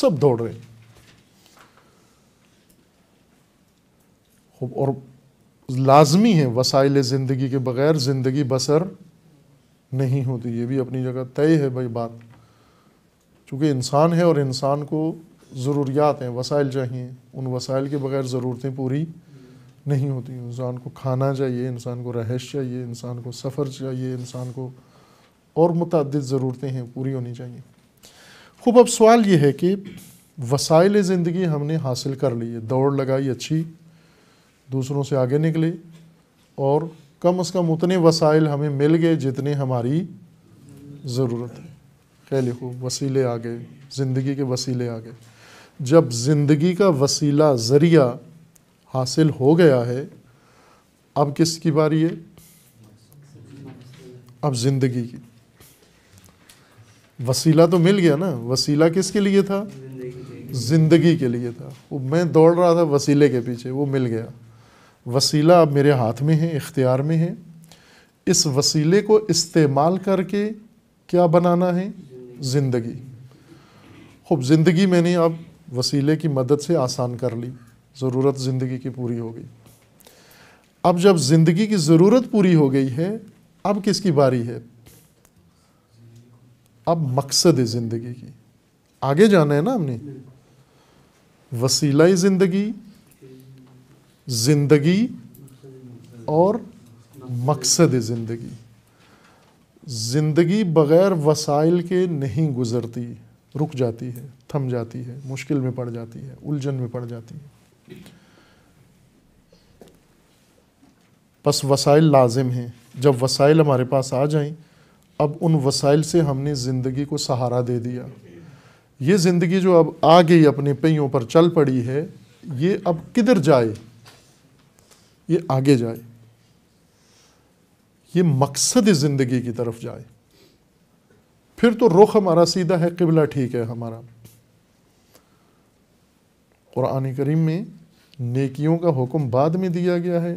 A: सब दौड़ रहे हैं और लाजमी है वसाइल ज़िंदगी के बगैर ज़िंदगी बसर नहीं होती ये भी अपनी जगह तय है भाई बात चूँकि इंसान है और इंसान को ज़रूरियात हैं वसाइल चाहिए उन वसाइल के बगैर ज़रूरतें पूरी नहीं होती इंसान को खाना चाहिए इंसान को रहश चाहिए इंसान को सफ़र चाहिए इंसान को और मतद ज़रूरतें हैं पूरी होनी चाहिए खूब अब सवाल ये है कि वसाइल ज़िंदगी हमने हासिल कर ली है दौड़ लगाई अच्छी दूसरों से आगे निकले और कम अज़ कम उतने वसाइल हमें मिल गए जितने हमारी ज़रूरत है खैली खूब वसीले आ गए ज़िंदगी के वसीले आ गए जब ज़िंदगी का वसीला ज़रिया हासिल हो गया है अब किसकी बारी है अब ज़िंदगी की वसीला तो मिल गया ना वसीला किसके लिए था ज़िंदगी के लिए था वो मैं दौड़ रहा था वसीले के पीछे वो मिल गया वसीला अब मेरे हाथ में है इख्तियार में है इस वसीले को इस्तेमाल करके क्या बनाना है ज़िंदगी खूब ज़िंदगी मैंने अब वसीले की मदद से आसान कर ली ज़रूरत ज़िंदगी की पूरी हो गई अब जब ज़िंदगी की ज़रूरत पूरी हो गई है अब किसकी बारी है अब मकसद है ज़िंदगी की आगे जाना है ना हमने वसीला ज़िंदगी ज़िंदगी और मकसद ज़िंदगी ज़िंदगी बग़ैर वसाइल के नहीं गुज़रती रुक जाती है थम जाती है मुश्किल में पड़ जाती है उलझन में पड़ जाती है बस वसाइल लाजिम हैं जब वसाइल हमारे पास आ जाएं अब उन वसाइल से हमने ज़िंदगी को सहारा दे दिया ये ज़िंदगी जो अब आ गई अपने पहियों पर चल पड़ी है ये अब किधर जाए ये आगे जाए ये मकसद ज़िंदगी की तरफ जाए फिर तो रुख हमारा सीधा है किबला ठीक है हमारा क़ुरान करीम में नेकियों का हुक्म बाद में दिया गया है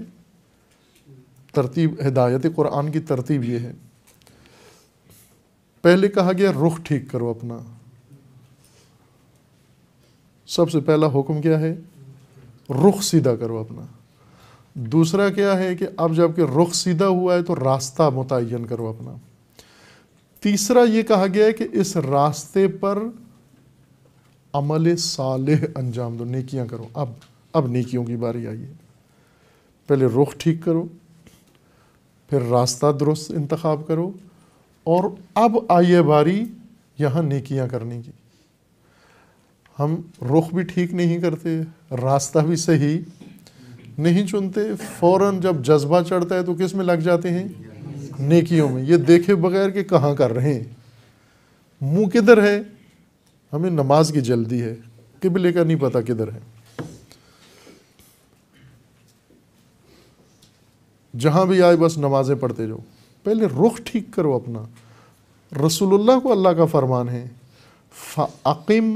A: तरतीब हिदायत क़ुरान की तरतीब ये है पहले कहा गया रुख ठीक करो अपना सबसे पहला हुक्म क्या है रुख सीधा करो अपना दूसरा क्या है कि अब जबकि रुख सीधा हुआ है तो रास्ता मुतन करो अपना तीसरा ये कहा गया है कि इस रास्ते पर अमल सालेह अंजाम दो नेकियां करो अब अब नेकियों की बारी आई है पहले रुख ठीक करो फिर रास्ता दुरुस्त इंतखब करो और अब आई है बारी यहाँ नेकियां करने की हम रुख भी ठीक नहीं करते रास्ता भी सही नहीं चुनते फौरन जब जज्बा चढ़ता है तो किस में लग जाते हैं नेकियों में ये देखे बगैर कि कहाँ कर रहे हैं मुंह किधर है हमें नमाज की जल्दी है किबले का नहीं पता किधर है जहाँ भी आए बस नमाज़ें पढ़ते जाओ पहले रुख ठीक करो अपना रसूलुल्लाह को अल्लाह का फरमान है फ़ाकिम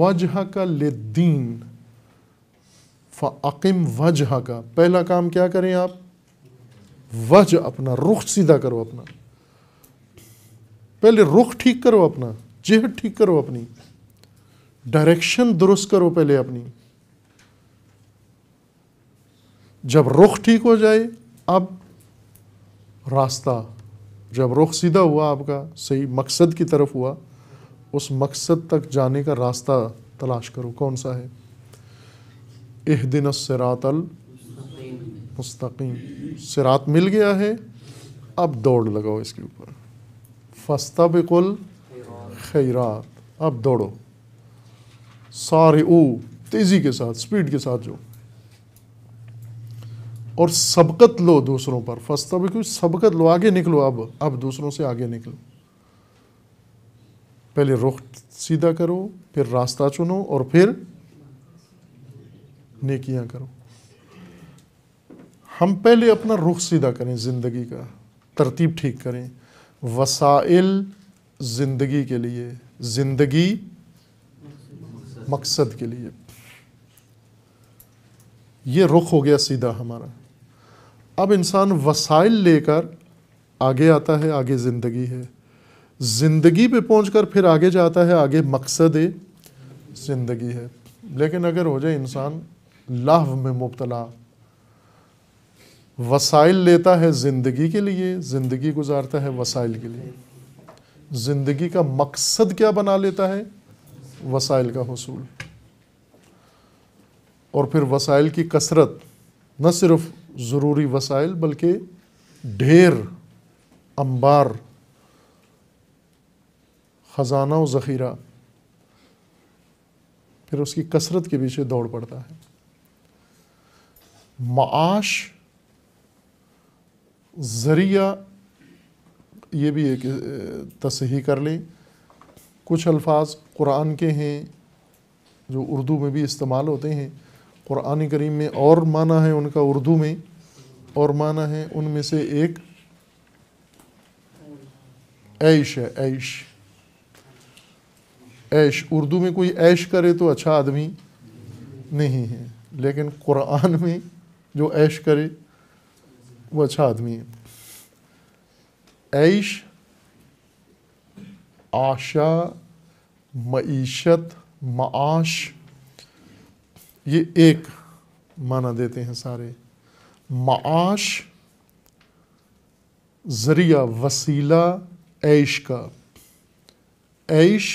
A: वजह का लिद्दीन फ़ाकिम वजह का पहला काम क्या करें आप वज अपना रुख सीधा करो अपना पहले रुख ठीक करो अपना जेह ठीक करो अपनी डायरेक्शन दुरुस्त करो पहले अपनी जब रुख ठीक हो जाए अब रास्ता जब रुख सीधा हुआ आपका सही मकसद की तरफ हुआ उस मकसद तक जाने का रास्ता तलाश करो कौन सा है एह दिन सरातल मुस्तकीम सिरात मिल गया है अब दौड़ लगाओ इसके ऊपर फस्ता फस्तबिकुल खैरात अब दौड़ो सारे ऊ तेज़ी के साथ स्पीड के साथ जो और सबकत लो दूसरों पर फस्ता भी कुछ सबकत लो आगे निकलो अब अब दूसरों से आगे निकलो पहले रुख सीधा करो फिर रास्ता चुनो और फिर नेकियां करो हम पहले अपना रुख सीधा करें ज़िंदगी का तरतीब ठीक करें वसाइल ज़िंदगी के लिए ज़िंदगी मकसद के लिए ये रुख हो गया सीधा हमारा अब इंसान वसाइल लेकर आगे आता है आगे ज़िंदगी है ज़िंदगी पे कर फिर आगे जाता है आगे मकसद ज़िंदगी है लेकिन अगर हो जाए इंसान लाभ में मुबतला वसाइल लेता है ज़िंदगी के लिए ज़िंदगी गुजारता है वसाइल के लिए ज़िंदगी का मकसद क्या बना लेता है वसाइल का हसूल और फिर वसाइल की कसरत न सिर्फ ज़रूरी वसाइल बल्कि ढेर अंबार ख़जाना और ज़ख़ीरा फिर उसकी कसरत के पीछे दौड़ पड़ता है माश ज़रिया ये भी एक तसही कर लें कुछ अल्फाज कुरान के हैं जो उर्दू में भी इस्तेमाल होते हैं कुरान करीम में और माना है उनका उर्दू में और माना है उनमें से एक ऐश है ऐश ऐश उर्दू में कोई ऐश करे तो अच्छा आदमी नहीं है लेकिन कुरान में जो ऐश करे वो अच्छा आदमी है ऐश आशा मीशत माश ये एक माना देते हैं सारे माश ज़रिया वसीला ऐश का ऐश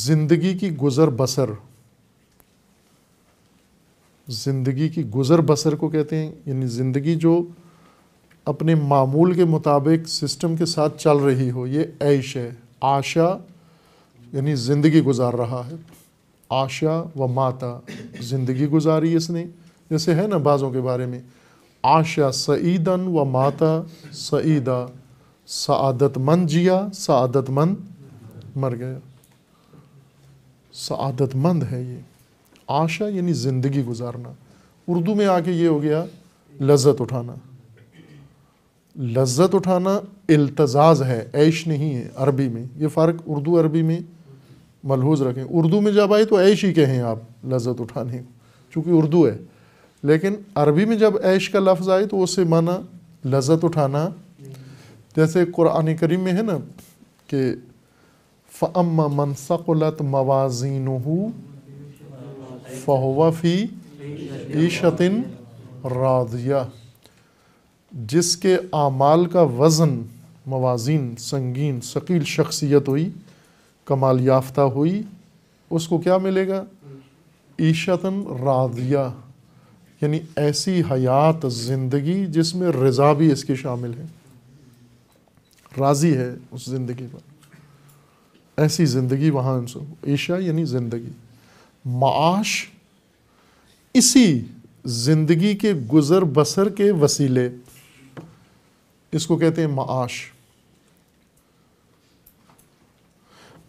A: ज़िंदगी की गुज़र बसर ज़िंदगी की गुज़र बसर को कहते हैं यानी ज़िंदगी जो अपने मामूल के मुताबिक सिस्टम के साथ चल रही हो ये ऐश है आशा यानी ज़िंदगी गुजार रहा है आशा व माता ज़िंदगी गुजारी इसने जैसे है ना बाज़ों के बारे में आशा सईदन व माता सईदा सदतमंद जिया सदतमंद मर गया सआदतमंद है ये आशा यानी ज़िंदगी गुजारना उर्दू में आके ये हो गया लज्जत उठाना लज्जत उठाना अल्तजाज़ है ऐश नहीं है अरबी में ये फ़र्क उर्दू अरबी में मलहूज रखें उर्दू में जब आए तो ऐश ही कहें आप लज्जत उठाने को चूँकि उर्दू है लेकिन अरबी में जब ऐश का लफ्ज़ आए तो उससे माना लज्जत उठाना जैसे कुरान करीम में है ना कि फ़म मनसक़लत मवाजीन फ़ी ईशतिन रादिया जिसके आमाल का वज़न मवाजिन संगीन शकील शख्सियत हुई कमाल याफ्ता हुई उसको क्या मिलेगा ईशतन रादिया यानी ऐसी हयात ज़िंदगी जिसमें रज़ा भी इसके शामिल है राज़ी है उस ज़िंदगी पर ऐसी ज़िंदगी वहाँ ईशा यानी ज़िंदगी माश इसी ज़िंदगी के गुज़र बसर के वसीले इसको कहते हैं माश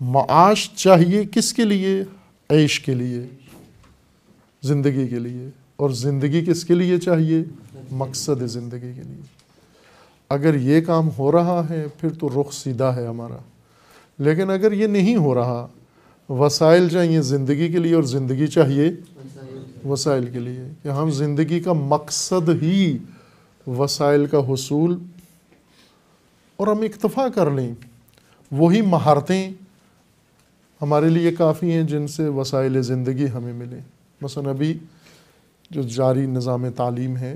A: माश चाहिए किसके लिए ऐश के लिए ज़िंदगी के लिए और ज़िंदगी किसके लिए चाहिए मकसद ज़िंदगी के लिए अगर ये काम हो रहा है फिर तो रुख सीधा है हमारा लेकिन अगर ये नहीं हो रहा वसाइल चाहिए ज़िंदगी के लिए और ज़िंदगी चाहिए वसाइल के लिए कि हम ज़िंदगी का मकसद ही वसाइल का हसूल और हम इक्तफ़ा कर लें वही महारतें हमारे लिए काफ़ी हैं जिनसे वसाइल ज़िंदगी हमें मिले मसन अभी जो जारी निज़ाम तालीम है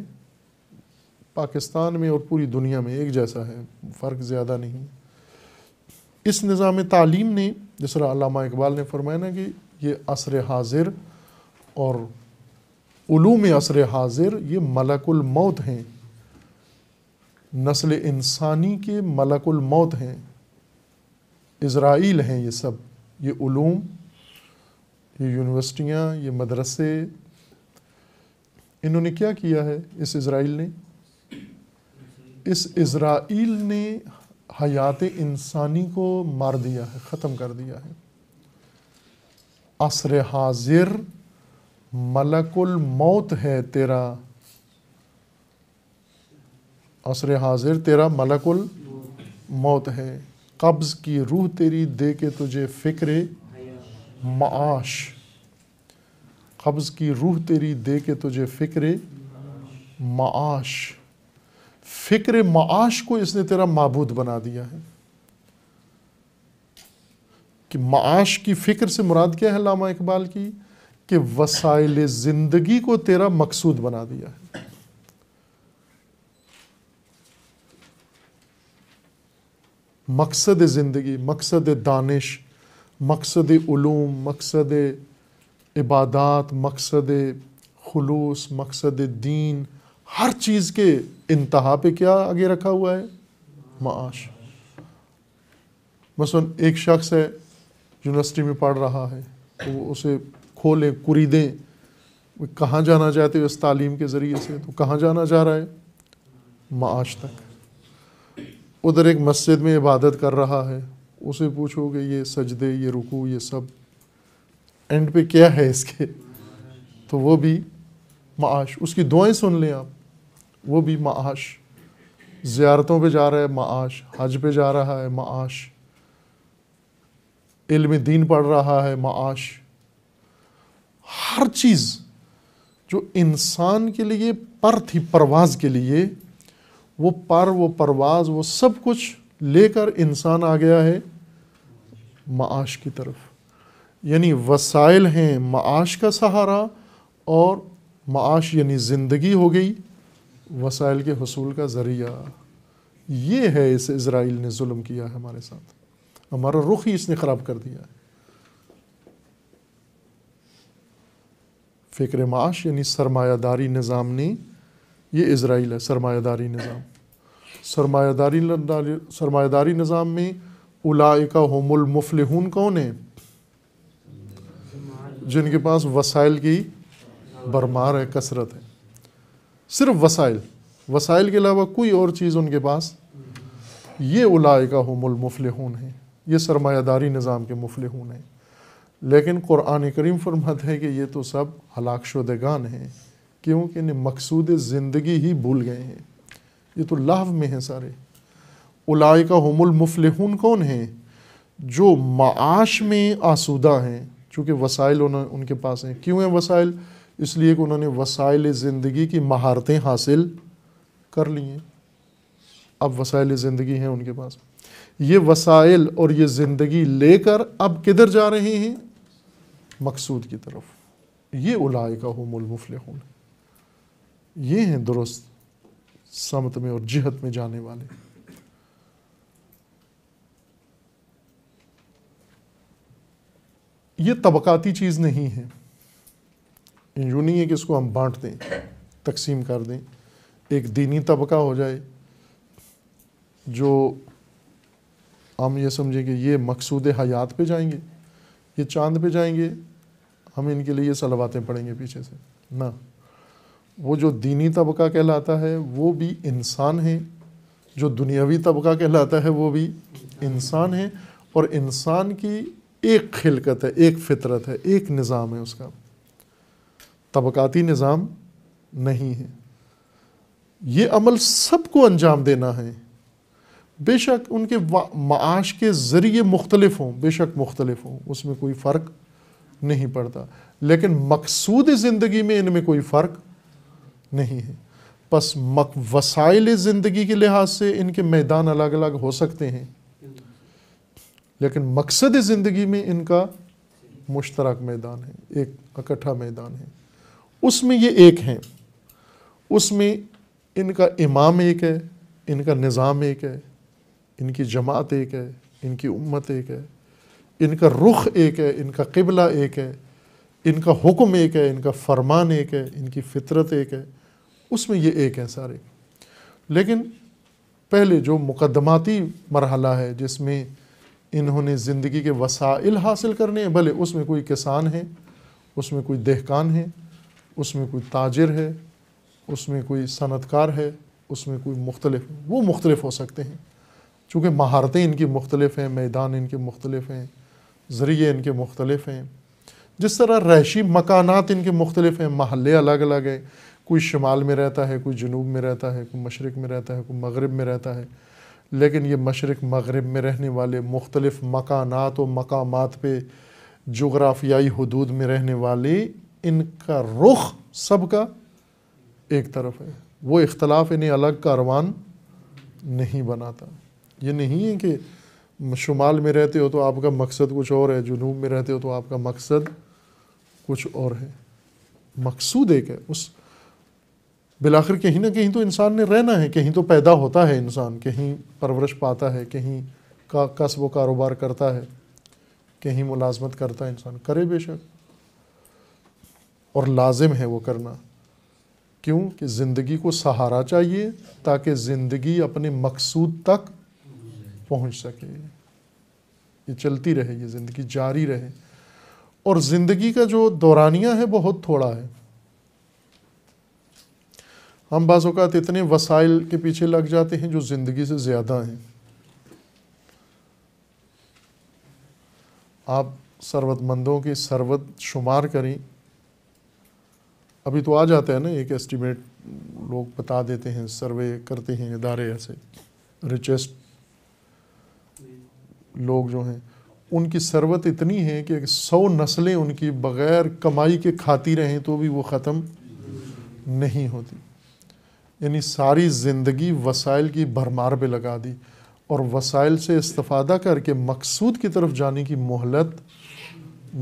A: पाकिस्तान में और पूरी दुनिया में एक जैसा है फ़र्क ज़्यादा नहीं इस निज़ाम तालीम ने जिस तरह अलामा इकबाल ने फरमाया ना कि ये असर हाजिर और उलूम असर हाजिर ये मलकुल मौत हैं नस्ल इंसानी के मलकुल मौत हैं इसराइल हैं ये सब ये उलूम ये यूनिवर्सिटियाँ ये मदरसे इन्होंने क्या किया है इस इसराइल ने इस इसराइल ने हयात इंसानी को मार दिया है ख़त्म कर दिया है असर हाजिर मलकुल मौत है तेरा असर हाजिर तेरा मलकुल मौत है कब्ज़ की रूह तेरी दे के तुझे फ़िक्र माश कब्ज़ की रूह तेरी दे के तुझे फ़िक्र माश फिक्र माश को इसने तेरा मबूद बना दिया है कि माश की फ़िक्र से मुराद क्या है लामा इकबाल की कि वसाइल ज़िंदगी को तेरा मकसूद बना दिया है मकसद ज़िंदगी मकसद दानिश मकसद उलूम मकसद इबादत मकसद खलूस मकसद दीन हर चीज़ के इंतहा पे क्या आगे रखा हुआ है माश मसलन एक शख्स है यूनिवर्सिटी में पढ़ रहा है तो वो उसे खोलें कुरीदें कहाँ जाना चाहते हो इस तालीम के ज़रिए से तो कहाँ जाना जा रहा है माश तक उधर एक मस्जिद में इबादत कर रहा है उसे पूछोगे ये सजदे ये रुकू ये सब एंड पे क्या है इसके तो वो भी माश उसकी दुआएं सुन लें आप वो भी माश ज़्यारतों पे जा रहा है माश हज पे जा रहा है माश इल्म दीन पढ़ रहा है माश हर चीज़ जो इंसान के लिए पर थी परवाज़ के लिए वो पर वो परवाज़ वो सब कुछ लेकर इंसान आ गया है माश की तरफ यानी वसाइल हैं माश का सहारा और माश यानी ज़िंदगी हो गई वसाइल के हसूल का ज़रिया ये है इस इसराइल ने जुल्म किया है हमारे साथ हमारा रुख ही इसने ख़राब कर दिया है फ़िक्र माश यानी सरमायादारी निज़ाम ने ये इसराइल है सरमायादारी निज़ाम सरमायादारी सरमायादारी निज़ाम में उलाइका होमुल मुफलहून कौन है जिनके पास वसाइल की बरमार है कसरत है सिर्फ वसाइल वसाइल के अलावा कोई और चीज़ उनके पास ये उलाय का हून है ये सरमायादारी निज़ाम के हून हैं लेकिन क़ुरान करीम फरमत है कि ये तो सब हलाक शुदेगान हैं क्योंकि इन्हें मकसूद ज़िंदगी ही भूल गए हैं ये तो लाभ में हैं सारे उलाय का हून कौन हैं जो माश में आसूदा हैं चूँकि वसाइल उन्होंने उनके पास हैं क्यों हैं वसाइल इसलिए कि उन्होंने वसायल ज़िंदगी की महारतें हासिल कर ली हैं अब वसायल ज़िंदगी हैं उनके पास ये वसायल और ये ज़िंदगी लेकर अब किधर जा रहे हैं मकसूद की तरफ ये उलाय का मुफलहून ये हैं दुरुस्त समत में और जिहत में जाने वाले ये तबकाती चीज़ नहीं है यूँ नहीं है कि इसको हम बांट दें तकसीम कर दें एक दीनी तबका हो जाए जो हम ये समझें कि ये मकसूद हयात पे जाएंगे ये चांद पे जाएंगे हम इनके लिए ये सलवातें पढ़ेंगे पीछे से ना वो जो दीनी तबका कहलाता है वो भी इंसान है जो दुनियावी तबका कहलाता है वो भी इंसान है और इंसान की एक खिलकत है एक फितरत है एक निज़ाम है उसका तबकाती निज़ाम नहीं है ये अमल सबको अंजाम देना है बेशक उनके माश के ज़रिए मुख्तलिफ हों बेशक मुख्तलिफ हों उसमें कोई फ़र्क नहीं पड़ता लेकिन मकसूद ज़िंदगी में इनमें कोई फ़र्क नहीं है बस मक वसाइल ज़िंदगी के लिहाज से इनके मैदान अलग अलग हो सकते हैं लेकिन मकसद ज़िंदगी में इनका मुश्तरक मैदान है एक इकट्ठा मैदान है उसमें ये एक हैं उसमें इनका इमाम एक है इनका निज़ाम एक है इनकी जमात एक है इनकी उम्मत एक है इनका रुख एक है इनका किबला एक है इनका हुक्म एक है इनका फरमान एक है इनकी फितरत एक है उसमें ये एक हैं सारे लेकिन पहले जो मुकदमाती मरहला है जिसमें इन्होंने ज़िंदगी के वसाइल हासिल करने हैं भले उसमें कोई किसान है उसमें कोई देहकान है उसमें कोई ताजिर है उसमें कोई सनतकार है उसमें कोई मुख्तलिफ वो मुख्तलिफ हो सकते हैं चूँकि महारतें इनकी मुख्तलिफ हैं मैदान इनके मुख्तलिफ हैं ज़रिए इनके मुख्तलिफ हैं जिस तरह रहशी मकानात इनके मुख्तलिफ हैं महल्ले अलग अलग हैं कोई शुमाल में रहता है कोई जनूब में रहता है कोई मशरक़ में रहता है कोई मगरब में रहता है लेकिन ये मशरक़ मगरब में रहने वाले मुख्तलिफ मकानात और मकामात पर जोग्राफियाई हदूद में रहने वाले इनका रुख सबका एक तरफ है वो इख्तलाफ इन्हें अलग कारवान नहीं बनाता ये नहीं है कि शुमाल में रहते हो तो आपका मकसद कुछ और है जुनूब में रहते हो तो आपका मकसद कुछ और है मकसूद एक है उस बिलाखिर कहीं ना कहीं तो इंसान ने रहना है कहीं तो पैदा होता है इंसान कहीं परवरिश पाता है कहीं का कस्ब व कारोबार करता है कहीं मुलाजमत करता है इंसान करे बेशक और लाजिम है वो करना क्यों कि ज़िंदगी को सहारा चाहिए ताकि ज़िंदगी अपने मकसूद तक पहुंच सके ये चलती रहे ये ज़िंदगी जारी रहे और ज़िंदगी का जो दौरानिया है बहुत थोड़ा है हम बाज़ात इतने वसाइल के पीछे लग जाते हैं जो ज़िंदगी से ज़्यादा हैं आप ثروت مندوں کی शुमार करें अभी तो आ जाता है ना एक एस्टिमेट लोग बता देते हैं सर्वे करते हैं इदारे ऐसे रिचेस्ट लोग जो हैं उनकी सरवत इतनी है कि सौ नस्लें उनकी बग़ैर कमाई के खाती रहें तो भी वो ख़त्म नहीं होती यानी सारी ज़िंदगी वसाइल की भरमार पे लगा दी और वसाइल से इस्तफादा करके मकसूद की तरफ जाने की मोहलत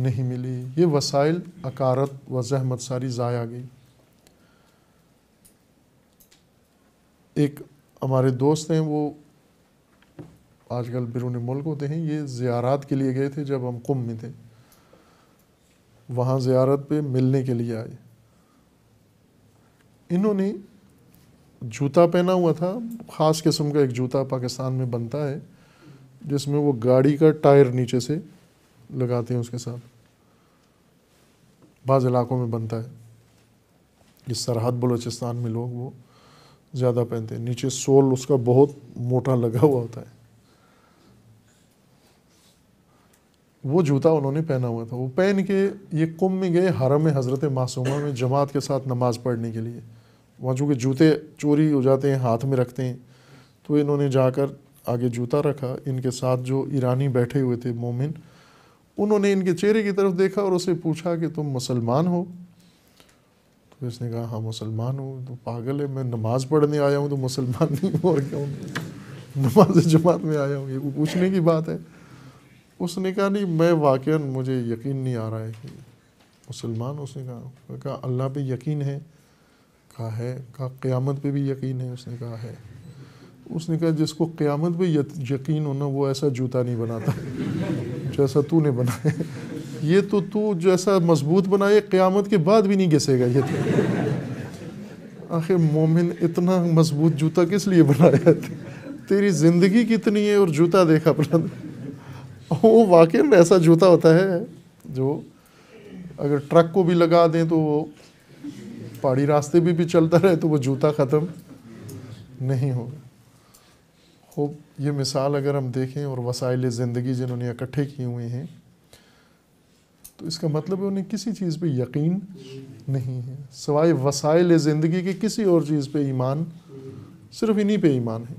A: नहीं मिली ये वसाइल अकारत व जहमत सारी ज़ाया गई एक हमारे दोस्त हैं वो आजकल बिरून मुल्क होते हैं ये ज़्यारात के लिए गए थे जब हम कुम में थे वहाँ ज़्यारत पे मिलने के लिए आए इन्होंने जूता पहना हुआ था ख़ास किस्म का एक जूता पाकिस्तान में बनता है जिसमें वो गाड़ी का टायर नीचे से लगाते हैं उसके साथ बाज़ इलाकों में बनता है जिस सरहद बलोचिस्तान में लोग वो ज़्यादा पहनते हैं नीचे सोल उसका बहुत मोटा लगा हुआ होता है वो जूता उन्होंने पहना हुआ था वो पहन के ये कुम में गए हरम हज़रत मासूमा में जमात के साथ नमाज़ पढ़ने के लिए वहाँ चूँकि जूते चोरी हो जाते हैं हाथ में रखते हैं तो इन्होंने जाकर आगे जूता रखा इनके साथ जो ईरानी बैठे हुए थे मोमिन उन्होंने इनके चेहरे की तरफ देखा और उसे पूछा कि तुम मुसलमान हो तो इसने कहा हाँ मुसलमान हूँ तो पागल है मैं नमाज़ पढ़ने आया हूँ तो मुसलमान नहीं हूँ और क्यों नमाज जमात में आया हूँ ये पूछने की बात है उसने कहा नहीं मैं वाक़ मुझे यकीन नहीं आ रहा है कि मुसलमान उसने कहा कहा अल्लाह पे यकीन है कहा है कहा क़्यामत पे भी यकीन है उसने कहा है उसने कहा जिसको क़्यामत पे यकीन होना वो ऐसा जूता नहीं बनाता जैसा तूने बनाया ये तो तू जैसा मजबूत बनाए क़्यामत के बाद भी नहीं घिसेगा ये तो आखिर मोमिन इतना मजबूत जूता किस लिए बनाया तेरी ज़िंदगी कितनी है और जूता देखा अपना वो वाकई में ऐसा जूता होता है जो अगर ट्रक को भी लगा दें तो वो पहाड़ी रास्ते भी भी चलता रहे तो वो जूता ख़त्म नहीं होगा खूब ये मिसाल अगर हम देखें और वसाइल ज़िंदगी जिन्होंने इकट्ठे किए हुए हैं तो इसका मतलब है उन्हें किसी चीज़ पे यकीन नहीं है सवाए वसाइल ज़िंदगी के किसी और चीज़ पे ईमान सिर्फ इन्हीं पे ईमान है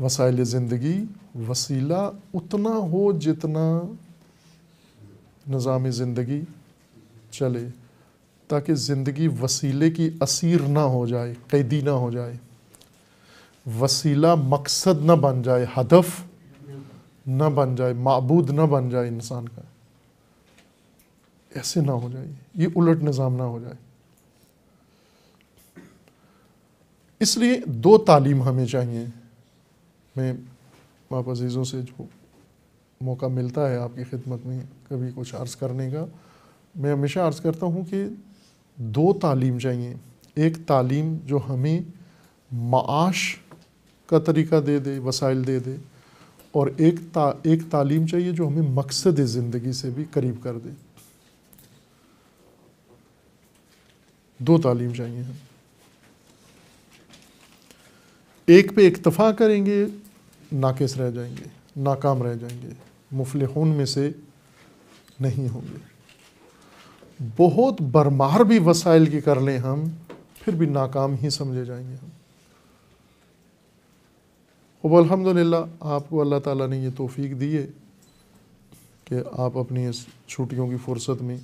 A: वसाइल ज़िंदगी वसीला उतना हो जितना निज़ाम ज़िंदगी चले ताकि ज़िंदगी वसीले की असीर ना हो जाए कैदी ना हो जाए वसीला मकसद न बन जाए हदफ न बन जाए मबूद न बन जाए इंसान का ऐसे ना हो जाए ये उलट निज़ाम ना हो जाए इसलिए दो तालीम हमें चाहिए मैं आप अजीज़ों से जो मौका मिलता है आपकी खिदमत में कभी कुछ अर्ज़ करने का मैं हमेशा अर्ज़ करता हूँ कि दो तालीम चाहिए एक तालीम जो हमें माश का तरीका दे दे वसाइल दे दे और एक ता, एक तालीम चाहिए जो हमें मकसद ज़िंदगी से भी करीब कर दे दो तालीम चाहिए हम एक पे इक्तफा करेंगे नाकिस रह जाएंगे नाकाम रह जाएंगे मुफलहून में से नहीं होंगे बहुत बरमार भी वसाइल की कर लें हम फिर भी नाकाम ही समझे जाएंगे हम अलहमदिल्ला आपको अल्लाह ताला ने ये तोफ़ी दी है कि आप अपनी इस छुट्टियों की फ़ुर्सत में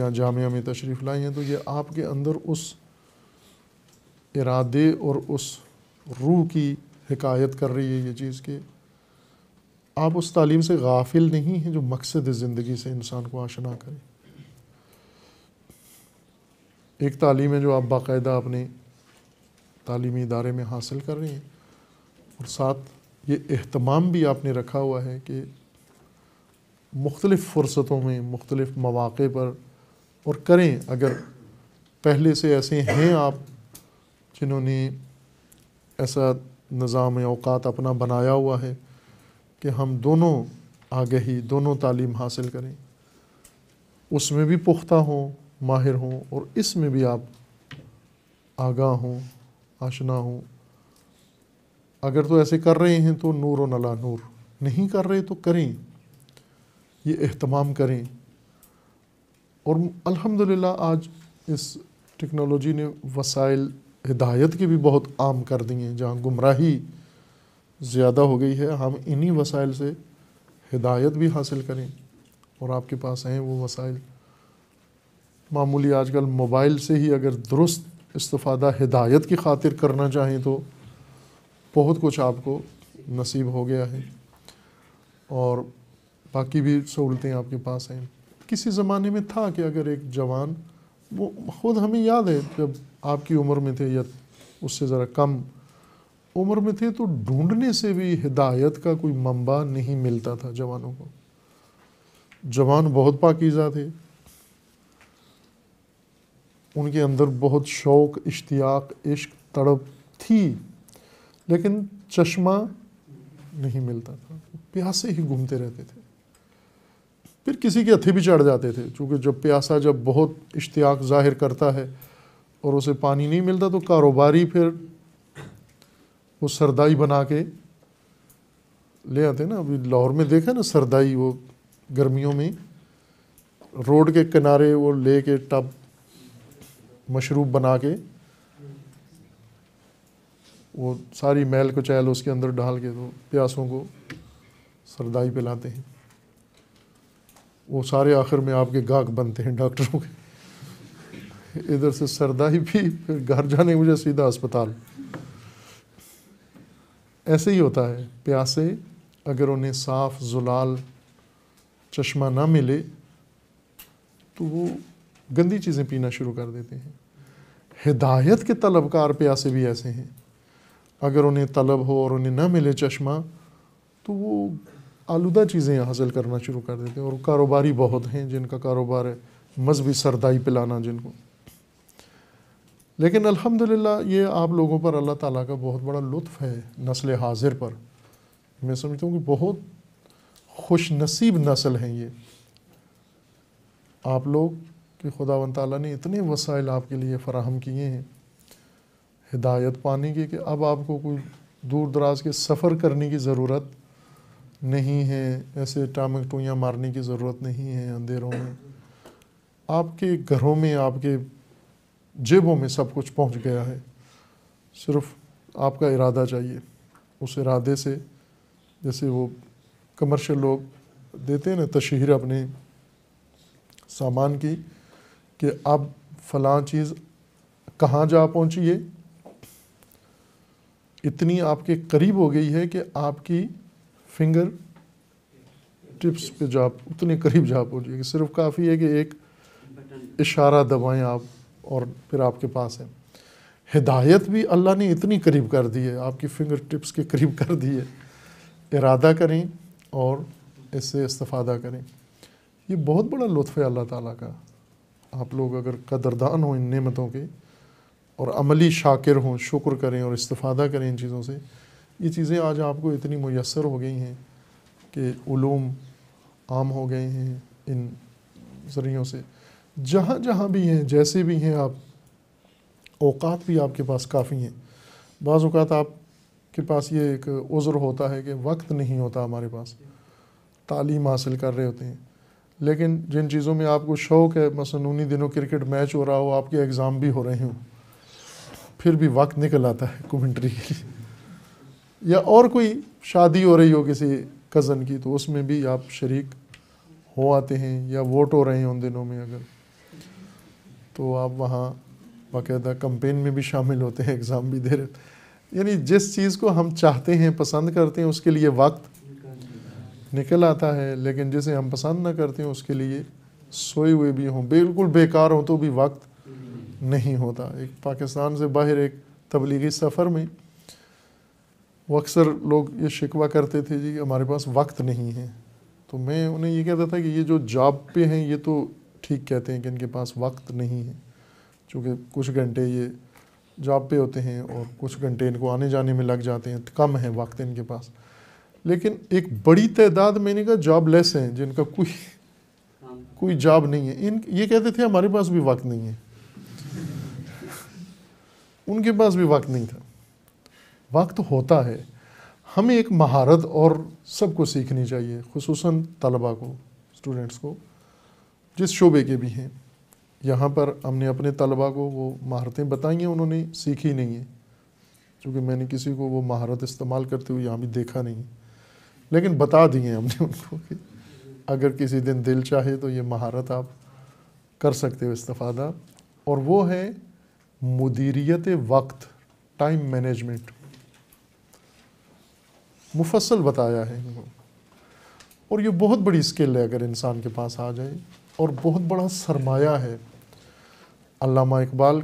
A: या जामिया में तशरीफ़ लाई हैं तो ये आपके अंदर उस इरादे और उस रूह की हकायत कर रही है ये चीज़ कि आप उस तालीम से गाफिल नहीं हैं जो मकसद ज़िंदगी से इंसान को आशना करें एक तालीम है जो आप बाकायदा अपने तालीमी इदारे में हासिल कर रही हैं और साथ ये अहतमाम भी आपने रखा हुआ है कि मुख्तलिफ़ फ़ुर्सतों में मुख्तलिफ़ मौाक़े पर और करें अगर पहले से ऐसे हैं आप जिन्होंने ऐसा निज़ाम अवकात अपना बनाया हुआ है कि हम दोनों आगही दोनों तालीम हासिल करें उसमें भी पुख्ता हों माहिर हों और इसमें भी आप आगा हों आशना हों अगर तो ऐसे कर रहे हैं तो नूर नला नूर नहीं कर रहे तो करें ये अहतमाम करें और अल्हम्दुलिल्लाह आज इस टेक्नोलॉजी ने वसाइल हिदायत के भी बहुत आम कर दिए हैं जहाँ गुमराही ज़्यादा हो गई है हम इन्हीं वसाइल से हिदायत भी हासिल करें और आपके पास हैं वो वसाइल मामूली आजकल मोबाइल से ही अगर दुरुस्त इस्तादा हिदायत की खातिर करना चाहें तो बहुत कुछ आपको नसीब हो गया है और बाकी भी सहूलतें आपके पास हैं किसी ज़माने में था कि अगर एक जवान वो खुद हमें याद है जब आपकी उम्र में थे या उससे ज़रा कम उम्र में थे तो ढूंढने से भी हिदायत का कोई मंबा नहीं मिलता था जवानों को जवान बहुत पाकिज़ा थे उनके अंदर बहुत शौक़ इश्तियाक इश्क तड़प थी लेकिन चश्मा नहीं मिलता था प्यासे ही घूमते रहते थे फिर किसी के हथे भी चढ़ जाते थे क्योंकि जब प्यासा जब बहुत इश्तियाक जाहिर करता है और उसे पानी नहीं मिलता तो कारोबारी फिर वो सरदाई बना के ले आते ना अभी लाहौर में देखा ना सरदाई वो गर्मियों में रोड के किनारे वो ले के टब मशरूब बना के वो सारी मैल को चैल उसके अंदर डाल के वो प्यासों को सरदाई पिलाते हैं वो सारे आखिर में आपके गाहक बनते हैं डॉक्टरों के इधर से सरदाई भी फिर घर जाने मुझे सीधा अस्पताल ऐसे ही होता है प्यासे अगर उन्हें साफ जुलाल चश्मा ना मिले तो वो गंदी चीज़ें पीना शुरू कर देते हैं हिदायत के तलबकार प्यासे भी ऐसे हैं अगर उन्हें तलब हो और उन्हें ना मिले चश्मा तो वो आलूदा चीज़ें हासिल करना शुरू कर देते हैं और कारोबारी बहुत हैं जिनका कारोबार है मजहबी सरदाई पिलाना जिनको लेकिन अल्हम्दुलिल्लाह ये आप लोगों पर अल्लाह ताला का बहुत बड़ा लुत्फ़ है नस्ल हाजिर पर मैं समझता हूँ कि बहुत खुश नसीब नस्ल हैं ये आप लोग कि खुदा ताली ने इतने वसाइल आपके लिए फ़राहम किए हैं हिदायत पाने की कि अब आपको कोई दूर दराज के सफ़र करने की ज़रूरत नहीं है ऐसे टामक टूयाँ मारने की ज़रूरत नहीं है अंधेरों में आपके घरों में आपके जेबों में सब कुछ पहुंच गया है सिर्फ आपका इरादा चाहिए उस इरादे से जैसे वो कमर्शियल लोग देते हैं ना तशहर अपने सामान की कि अब फ़लाँ चीज़ कहाँ जा पहुँची है इतनी आपके करीब हो गई है कि आपकी फिंगर टिप्स पे जाप उतने करीब जा पहुँचिए सिर्फ काफ़ी है कि एक इशारा दबाएं आप और फिर आपके पास है हिदायत भी अल्लाह ने इतनी करीब कर दी है आपकी फिंगर टिप्स के करीब कर दी है इरादा करें और इससे इस्तफादा करें ये बहुत बड़ा लुत्फ़ है अल्लाह ताला का आप लोग अगर कदरदान हो इन नेमतों के और अमली शाकिर हों शुक्र करें और इस्तफ़ादा करें इन चीज़ों से ये चीज़ें आज आपको इतनी मैसर हो गई हैं कि ूम आम हो गए हैं इन ज़रियों से जहाँ जहाँ भी हैं जैसे भी हैं आप अवकात भी आपके पास काफ़ी हैं बाज़ अवत के पास ये एक उज़्र होता है कि वक्त नहीं होता हमारे पास तालीम हासिल कर रहे होते हैं लेकिन जिन चीज़ों में आपको शौक़ है मसनूनी दिनों क्रिकेट मैच हो रहा हो आपके एग्ज़ाम भी हो रहे हों फिर भी वक्त निकल आता है कमेंट्री के लिए या और कोई शादी हो रही हो किसी कज़न की तो उसमें भी आप शरीक हो आते हैं या वोट हो रहे हैं उन दिनों में अगर तो आप वहाँ बाकायदा कंपेन में भी शामिल होते हैं एग्ज़ाम भी दे रहे यानी जिस चीज़ को हम चाहते हैं पसंद करते हैं उसके लिए वक्त निकल आता है लेकिन जिसे हम पसंद ना करते हैं उसके लिए सोए हुए भी हों बिल्कुल बेकार हों तो भी वक्त नहीं होता एक पाकिस्तान से बाहर एक तबलीगी सफ़र में वो अक्सर लोग ये शिकवा करते थे जी हमारे पास वक्त नहीं है तो मैं उन्हें ये कहता था कि ये जो जॉब पे हैं ये तो ठीक कहते हैं कि इनके पास वक्त नहीं है चूँकि कुछ घंटे ये जॉब पे होते हैं और कुछ घंटे इनको आने जाने में लग जाते हैं कम है वक्त इनके पास लेकिन एक बड़ी तादाद मैंने कहा जॉब लेस हैं जिनका कोई हाँ। कोई जॉब नहीं है इन ये कहते थे हमारे पास भी वक्त नहीं है उनके पास भी वक्त नहीं था वक्त तो होता है हमें एक महारत और सबको सीखनी चाहिए खसूस तलबा को स्टूडेंट्स को जिस शोबे के भी हैं यहाँ पर हमने अपने तलबा को वो महारतें बताई हैं उन्होंने सीखी नहीं है क्योंकि मैंने किसी को वो महारत इस्तेमाल करते हुए यहाँ भी देखा नहीं लेकिन बता दिए हैं हमने उनको कि अगर किसी दिन दिल चाहे तो ये महारत आप कर सकते हो इस्तफ़ादा और वो है मुदीरियत वक्त टाइम मैनेजमेंट मुफसल बताया है इनको और ये बहुत बड़ी स्किल है अगर इंसान के पास आ जाए और बहुत बड़ा सरमाया है अल्लामा इकबाल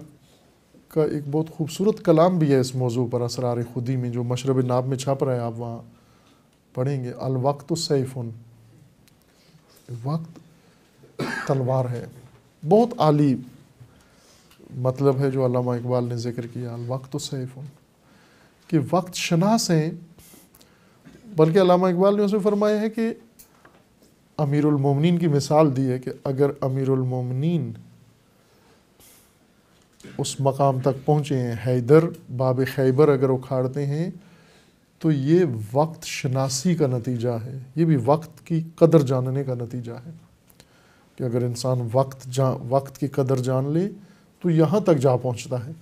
A: का एक बहुत खूबसूरत कलाम भी है इस मौजू पर असरार खुदी में जो मशरब नाब में छाप रहे हैं आप वहाँ पढ़ेंगे अलवक्त सैफुन वक्त तलवार है बहुत आली मतलब है जो अलामा इकबाल ने जिक्र किया वक्त तो सैफ़ कि वक्त शनास हैं बल्कि अलामा इकबाल ने उसे फरमाया है कि अमीरमिन की मिसाल दी है कि अगर अमीरमिन उस मकाम तक पहुँचे हैं हैदर बाब खैबर अगर उखाड़ते हैं तो ये वक्त शनासी का नतीजा है ये भी वक्त की कदर जानने का नतीजा है कि अगर इंसान वक्त जा वक्त की कदर जान ले तो यहाँ तक जा पहुँचता है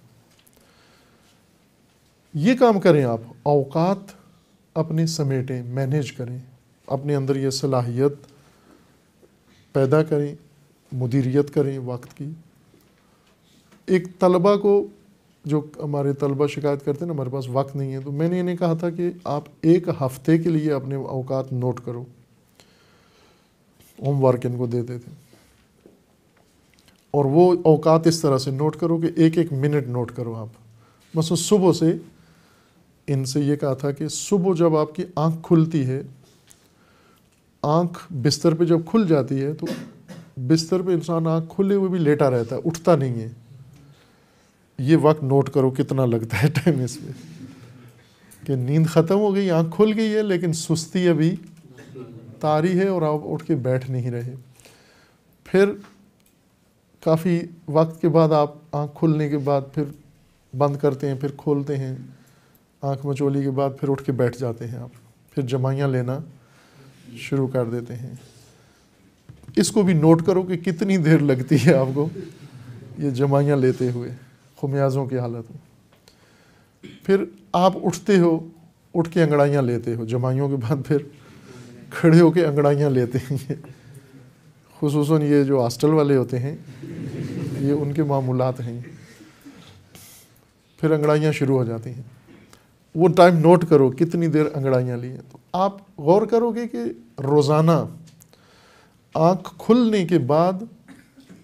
A: ये काम करें आप अवकात अपने समेटें मैनेज करें अपने अंदर ये सलाहियत पैदा करें मुदीरियत करें वक्त की एक तलबा को जो हमारे तलबा शिकायत करते हैं ना हमारे पास वक्त नहीं है तो मैंने इन्हें कहा था कि आप एक हफ्ते के लिए अपने अवकात नोट करो होमवर्क इनको देते थे और वो अवकात इस तरह से नोट करो कि एक एक मिनट नोट करो आप बस सुबह से इनसे ये कहा था कि सुबह जब आपकी आंख खुलती है आंख बिस्तर पे जब खुल जाती है तो बिस्तर पे इंसान आंख खुले हुए भी लेटा रहता है उठता नहीं है ये वक्त नोट करो कितना लगता है टाइम इसमें कि नींद ख़त्म हो गई आँख खुल गई है लेकिन सुस्ती अभी तारी है और आप उठ के बैठ नहीं रहे फिर काफ़ी वक्त के बाद आप आँख खुलने के बाद फिर बंद करते हैं फिर खोलते हैं आँख मचोली के बाद फिर उठ के बैठ जाते हैं आप फिर जमाइयाँ लेना शुरू कर देते हैं इसको भी नोट करो कि कितनी देर लगती है आपको ये जमाइयाँ लेते हुए खुमियाज़ों की हालत में फिर आप उठते हो उठ के अंगड़ाइयाँ लेते हो जमाइयों के बाद फिर खड़े होकर अंगड़ाइयाँ लेते हैं खसूस ये जो हॉस्टल वाले होते हैं ये उनके मामूलत हैं फिर अंगड़ाइयाँ शुरू हो जाती हैं वो टाइम नोट करो कितनी देर अंगड़ाइयाँ ली हैं तो आप गौर करोगे कि रोज़ाना आँख खुलने के बाद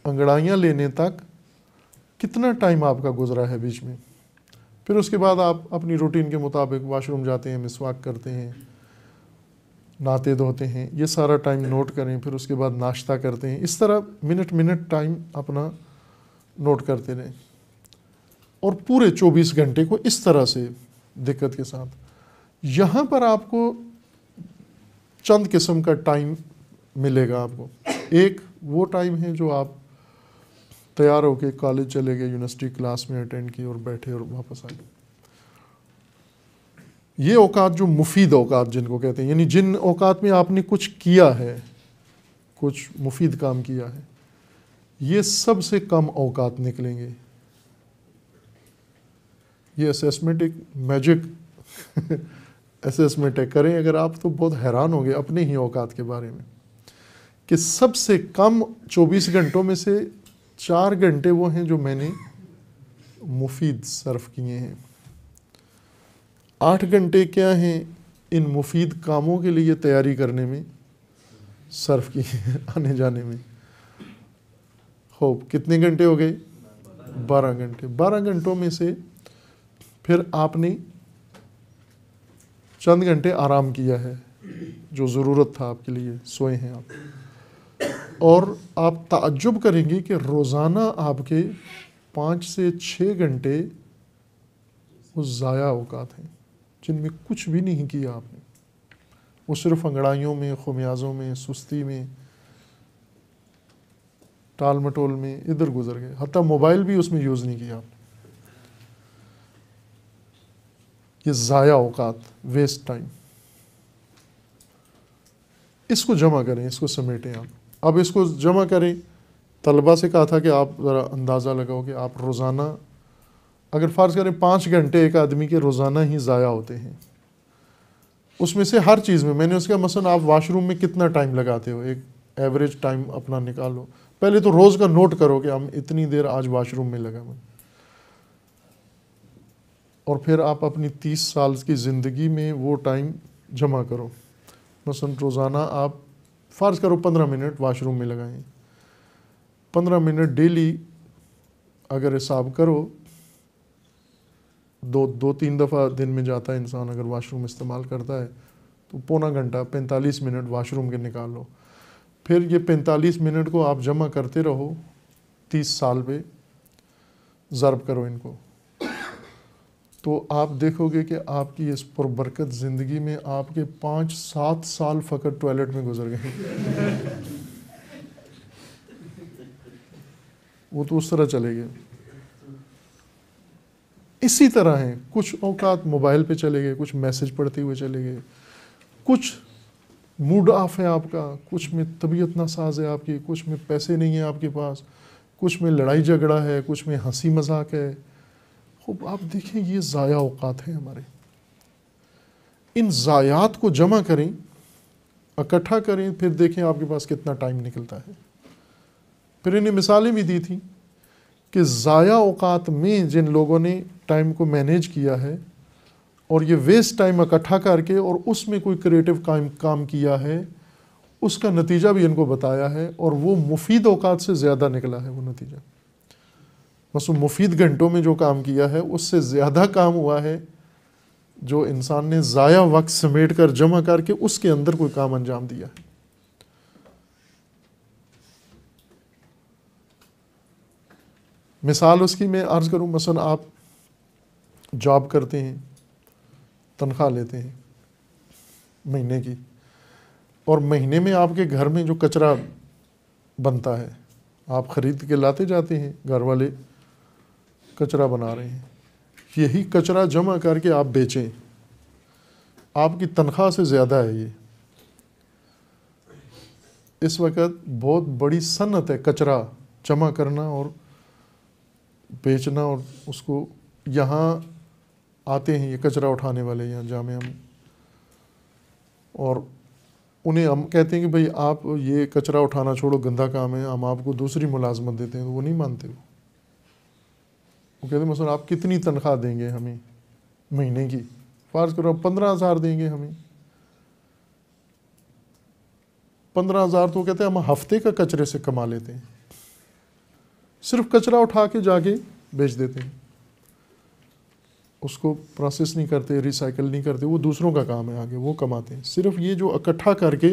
A: अंगड़ाइयाँ लेने तक कितना टाइम आपका गुजरा है बीच में फिर उसके बाद आप अपनी रूटीन के मुताबिक वाशरूम जाते हैं मिसवाक करते हैं नाते धोते हैं ये सारा टाइम नोट करें फिर उसके बाद नाश्ता करते हैं इस तरह मिनट मिनट टाइम अपना नोट करते रहें और पूरे 24 घंटे को इस तरह से दिक्कत के साथ यहाँ पर आपको चंद किस्म का टाइम मिलेगा आपको एक वो टाइम है जो आप तैयार होकर कॉलेज चले गए यूनिवर्सिटी क्लास में अटेंड की और बैठे और वापस आ गए ये औकात जो मुफीद औकात जिनको कहते हैं यानी जिन औकात में आपने कुछ किया है कुछ मुफीद काम किया है ये सबसे कम औकात निकलेंगे ये असेसमेंट एक मैजिक असेसमेंट है करें अगर आप तो बहुत हैरान होंगे अपने ही औकात के बारे में कि सबसे कम 24 घंटों में से चार घंटे वो हैं जो मैंने मुफीद सर्फ किए हैं आठ घंटे क्या हैं इन मुफीद कामों के लिए तैयारी करने में सर्फ की आने जाने में हो कितने घंटे हो गए बारह घंटे बारह घंटों में से फिर आपने चंद घंटे आराम किया है जो ज़रूरत था आपके लिए सोए हैं आप और आप ताज्जुब करेंगे कि रोज़ाना आपके पाँच से छः घंटे वो ज़ाया अवकात हैं जिनमें कुछ भी नहीं किया आपने वो सिर्फ अंगड़ाइयों में खुमियाजों में सुस्ती में टाल मटोल में इधर गुजर गए हती मोबाइल भी उसमें यूज़ नहीं किया आपने ये ज़ाया अवकात वेस्ट टाइम इसको जमा करें इसको समेटें आप अब इसको जमा करें तलबा से कहा था कि आप ज़रा अंदाज़ा लगाओ कि आप रोज़ाना अगर फ़र्ज़ करें पाँच घंटे एक आदमी के रोज़ाना ही ज़ाया होते हैं उसमें से हर चीज़ में मैंने उसका मसलन आप वाशरूम में कितना टाइम लगाते हो एक एवरेज टाइम अपना निकालो पहले तो रोज़ का नोट करो कि हम इतनी देर आज वाशरूम में लगा मैं और फिर आप अपनी तीस साल की ज़िंदगी में वो टाइम जमा करो मसन रोज़ाना आप फ़र्ज़ करो पंद्रह मिनट वाशरूम में लगाएं पंद्रह मिनट डेली अगर हिसाब करो दो दो तीन दफ़ा दिन में जाता है इंसान अगर वाशरूम इस्तेमाल करता है तो पौना घंटा पैंतालीस मिनट वाशरूम के निकालो फिर ये पैंतालीस मिनट को आप जमा करते रहो तीस साल पे ज़रब करो इनको तो आप देखोगे कि आपकी इस पुरबरकत ज़िंदगी में आपके पाँच सात साल फ़कत टॉयलेट में गुजर गए वो तो उस तरह चले गए इसी तरह हैं कुछ औकात मोबाइल पे चले गए कुछ मैसेज पढ़ते हुए चले गए कुछ मूड ऑफ है आपका कुछ में तबीयत ना साज है आपकी कुछ में पैसे नहीं है आपके पास कुछ में लड़ाई झगड़ा है कुछ में हंसी मजाक है खूब आप देखें ये ज़ाया अवकात हैं हमारे इन ज़ायात को जमा करें इकट्ठा करें फिर देखें आपके पास कितना टाइम निकलता है फिर इन्हें मिसालें भी दी थी कि ज़ाया अवकात में जिन लोगों ने टाइम को मैनेज किया है और ये वेस्ट टाइम इकट्ठा करके और उसमें कोई क्रिएटिव काम काम किया है उसका नतीजा भी इनको बताया है और वो मुफीद अवकात से ज़्यादा निकला है वो नतीजा बस वो मुफीद घंटों में जो काम किया है उससे ज़्यादा काम हुआ है जो इंसान ने ज़ाया वक्त समेट कर जमा करके उसके अंदर कोई काम अंजाम दिया है मिसाल उसकी मैं अर्ज़ करूँ मसन आप जॉब करते हैं तनख्वाह लेते हैं महीने की और महीने में आपके घर में जो कचरा बनता है आप ख़रीद के लाते जाते हैं घर वाले कचरा बना रहे हैं यही कचरा जमा करके आप बेचें आपकी तनख्वाह से ज़्यादा है ये इस वक्त बहुत बड़ी सन्नत है कचरा जमा करना और बेचना और उसको यहाँ आते हैं ये कचरा उठाने वाले यहाँ जामे हम और उन्हें हम कहते हैं कि भाई आप ये कचरा उठाना छोड़ो गंदा काम है हम आपको दूसरी मुलाजमत देते हैं तो वो नहीं मानते वो वो कहते हैं मसलन आप कितनी तनख्वाह देंगे हमें महीने की फ़र्ज़ करो आप पंद्रह हज़ार देंगे हमें पंद्रह हज़ार तो कहते हैं हम हफ्ते का कचरे से कमा लेते हैं सिर्फ कचरा उठा के जाके बेच देते हैं उसको प्रोसेस नहीं करते रिसाइकल नहीं करते वो दूसरों का काम है आगे वो कमाते हैं सिर्फ ये जो इकट्ठा करके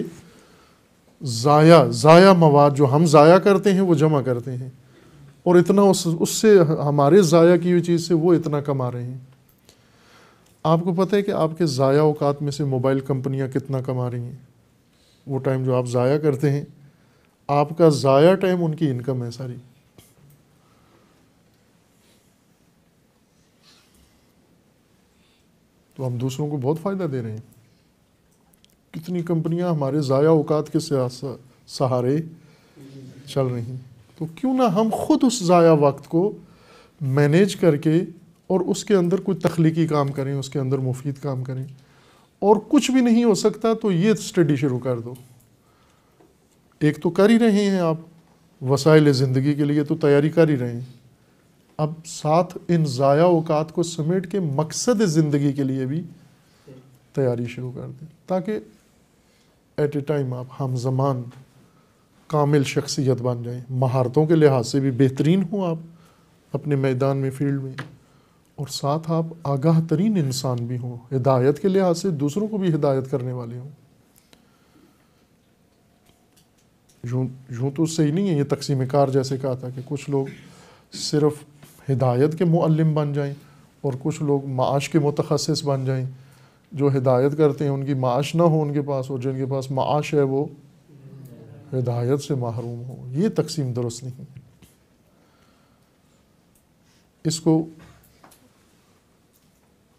A: ज़ाया ज़ाया मवाद जो हम ज़ाया करते हैं वो जमा करते हैं और इतना उस उससे हमारे ज़ाया की हुई चीज़ से वो इतना कमा रहे हैं आपको पता है कि आपके ज़ाया अवकात में से मोबाइल कंपनियाँ कितना कमा रही हैं वो टाइम जो आप ज़ाया करते हैं आपका ज़ाया टाइम उनकी इनकम है सारी तो हम दूसरों को बहुत फ़ायदा दे रहे हैं कितनी कंपनियां हमारे ज़ाया अवकात के सहारे चल रही हैं तो क्यों ना हम खुद उस ज़ाया वक्त को मैनेज करके और उसके अंदर कोई तख्लीकी काम करें उसके अंदर मुफीद काम करें और कुछ भी नहीं हो सकता तो ये स्टडी शुरू कर दो एक तो कर ही रहे हैं आप वसाइल ज़िंदगी के लिए तो तैयारी कर ही रहे हैं अब साथ इन ज़ाया अवकात को समेट के मकसद ज़िंदगी के लिए भी तैयारी शुरू कर दें ताकि एट ए टाइम आप हम जमान कामिल शख्सियत बन जाएं महारतों के लिहाज से भी बेहतरीन हों आप अपने मैदान में फील्ड में और साथ आप आगाह तरीन इंसान भी हों हिदायत के लिहाज से दूसरों को भी हिदायत करने वाले हों यूँ यूँ तो सही नहीं है ये तकसीम कार जैसे कहा था कि कुछ लोग सिर्फ़ हिदायत के मुअल्लिम बन जाएं और कुछ लोग माश के मुतखसस बन जाएं जो हिदायत करते हैं उनकी माश ना हो उनके पास और जिनके पास माश है वो हिदायत से महरूम हो ये तकसीम दुरुस्त नहीं इसको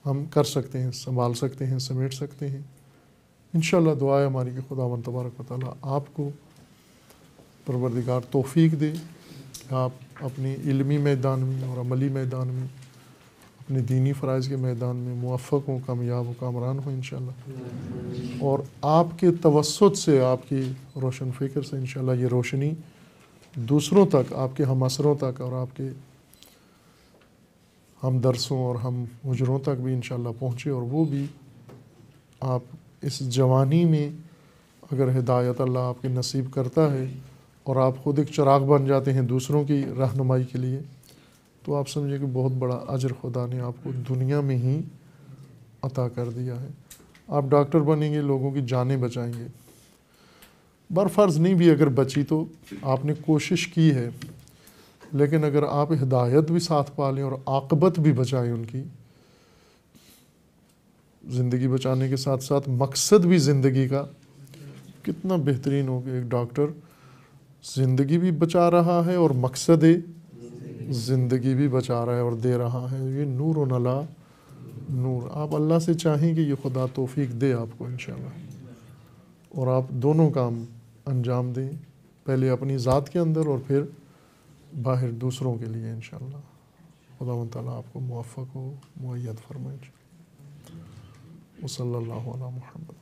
A: हम कर सकते हैं संभाल सकते हैं समेट सकते हैं इन दुआ हमारी कि खुदा तबारक वाली आपको परवरदिगार तोफ़ी दे आप अपने इलमी मैदान में और अमली मैदान में अपने दीनी फ़राज़ के मैदान में मुफ़ हों कामयाब हों कामरान हों इन और आपके तवसत से आपकी रोशन फिक्र से इन ये रोशनी दूसरों तक आपके हम असरों तक और आपके हम दरसों और हम उजरों तक भी इन पहुँचे और वो भी आप इस जवानी में अगर हिदायत अल्लाह आपके नसीब करता है और आप ख़ुद एक चराग बन जाते हैं दूसरों की रहनुमाई के लिए तो आप समझिए कि बहुत बड़ा अजर खुदा ने आपको दुनिया में ही अता कर दिया है आप डॉक्टर बनेंगे लोगों की जानें बचाएंगे बरफ़र्ज़ नहीं भी अगर बची तो आपने कोशिश की है लेकिन अगर आप हिदायत भी साथ पा लें और आकबत भी बचाएं उनकी ज़िंदगी बचाने के साथ साथ मकसद भी ज़िंदगी का कितना बेहतरीन हो गया एक डॉक्टर ज़िंदगी भी बचा रहा है और मकसद ज़िंदगी भी बचा रहा है और दे रहा है ये नूर नला नूर आप अल्लाह से चाहें कि ये खुदा तोफ़ी दे आपको इन और आप दोनों काम अंजाम दें पहले अपनी ज़ात के अंदर और फिर बाहर दूसरों के लिए इन खुदा ताली आपको मुफ़ हो मुद फरमाइज वसल महमद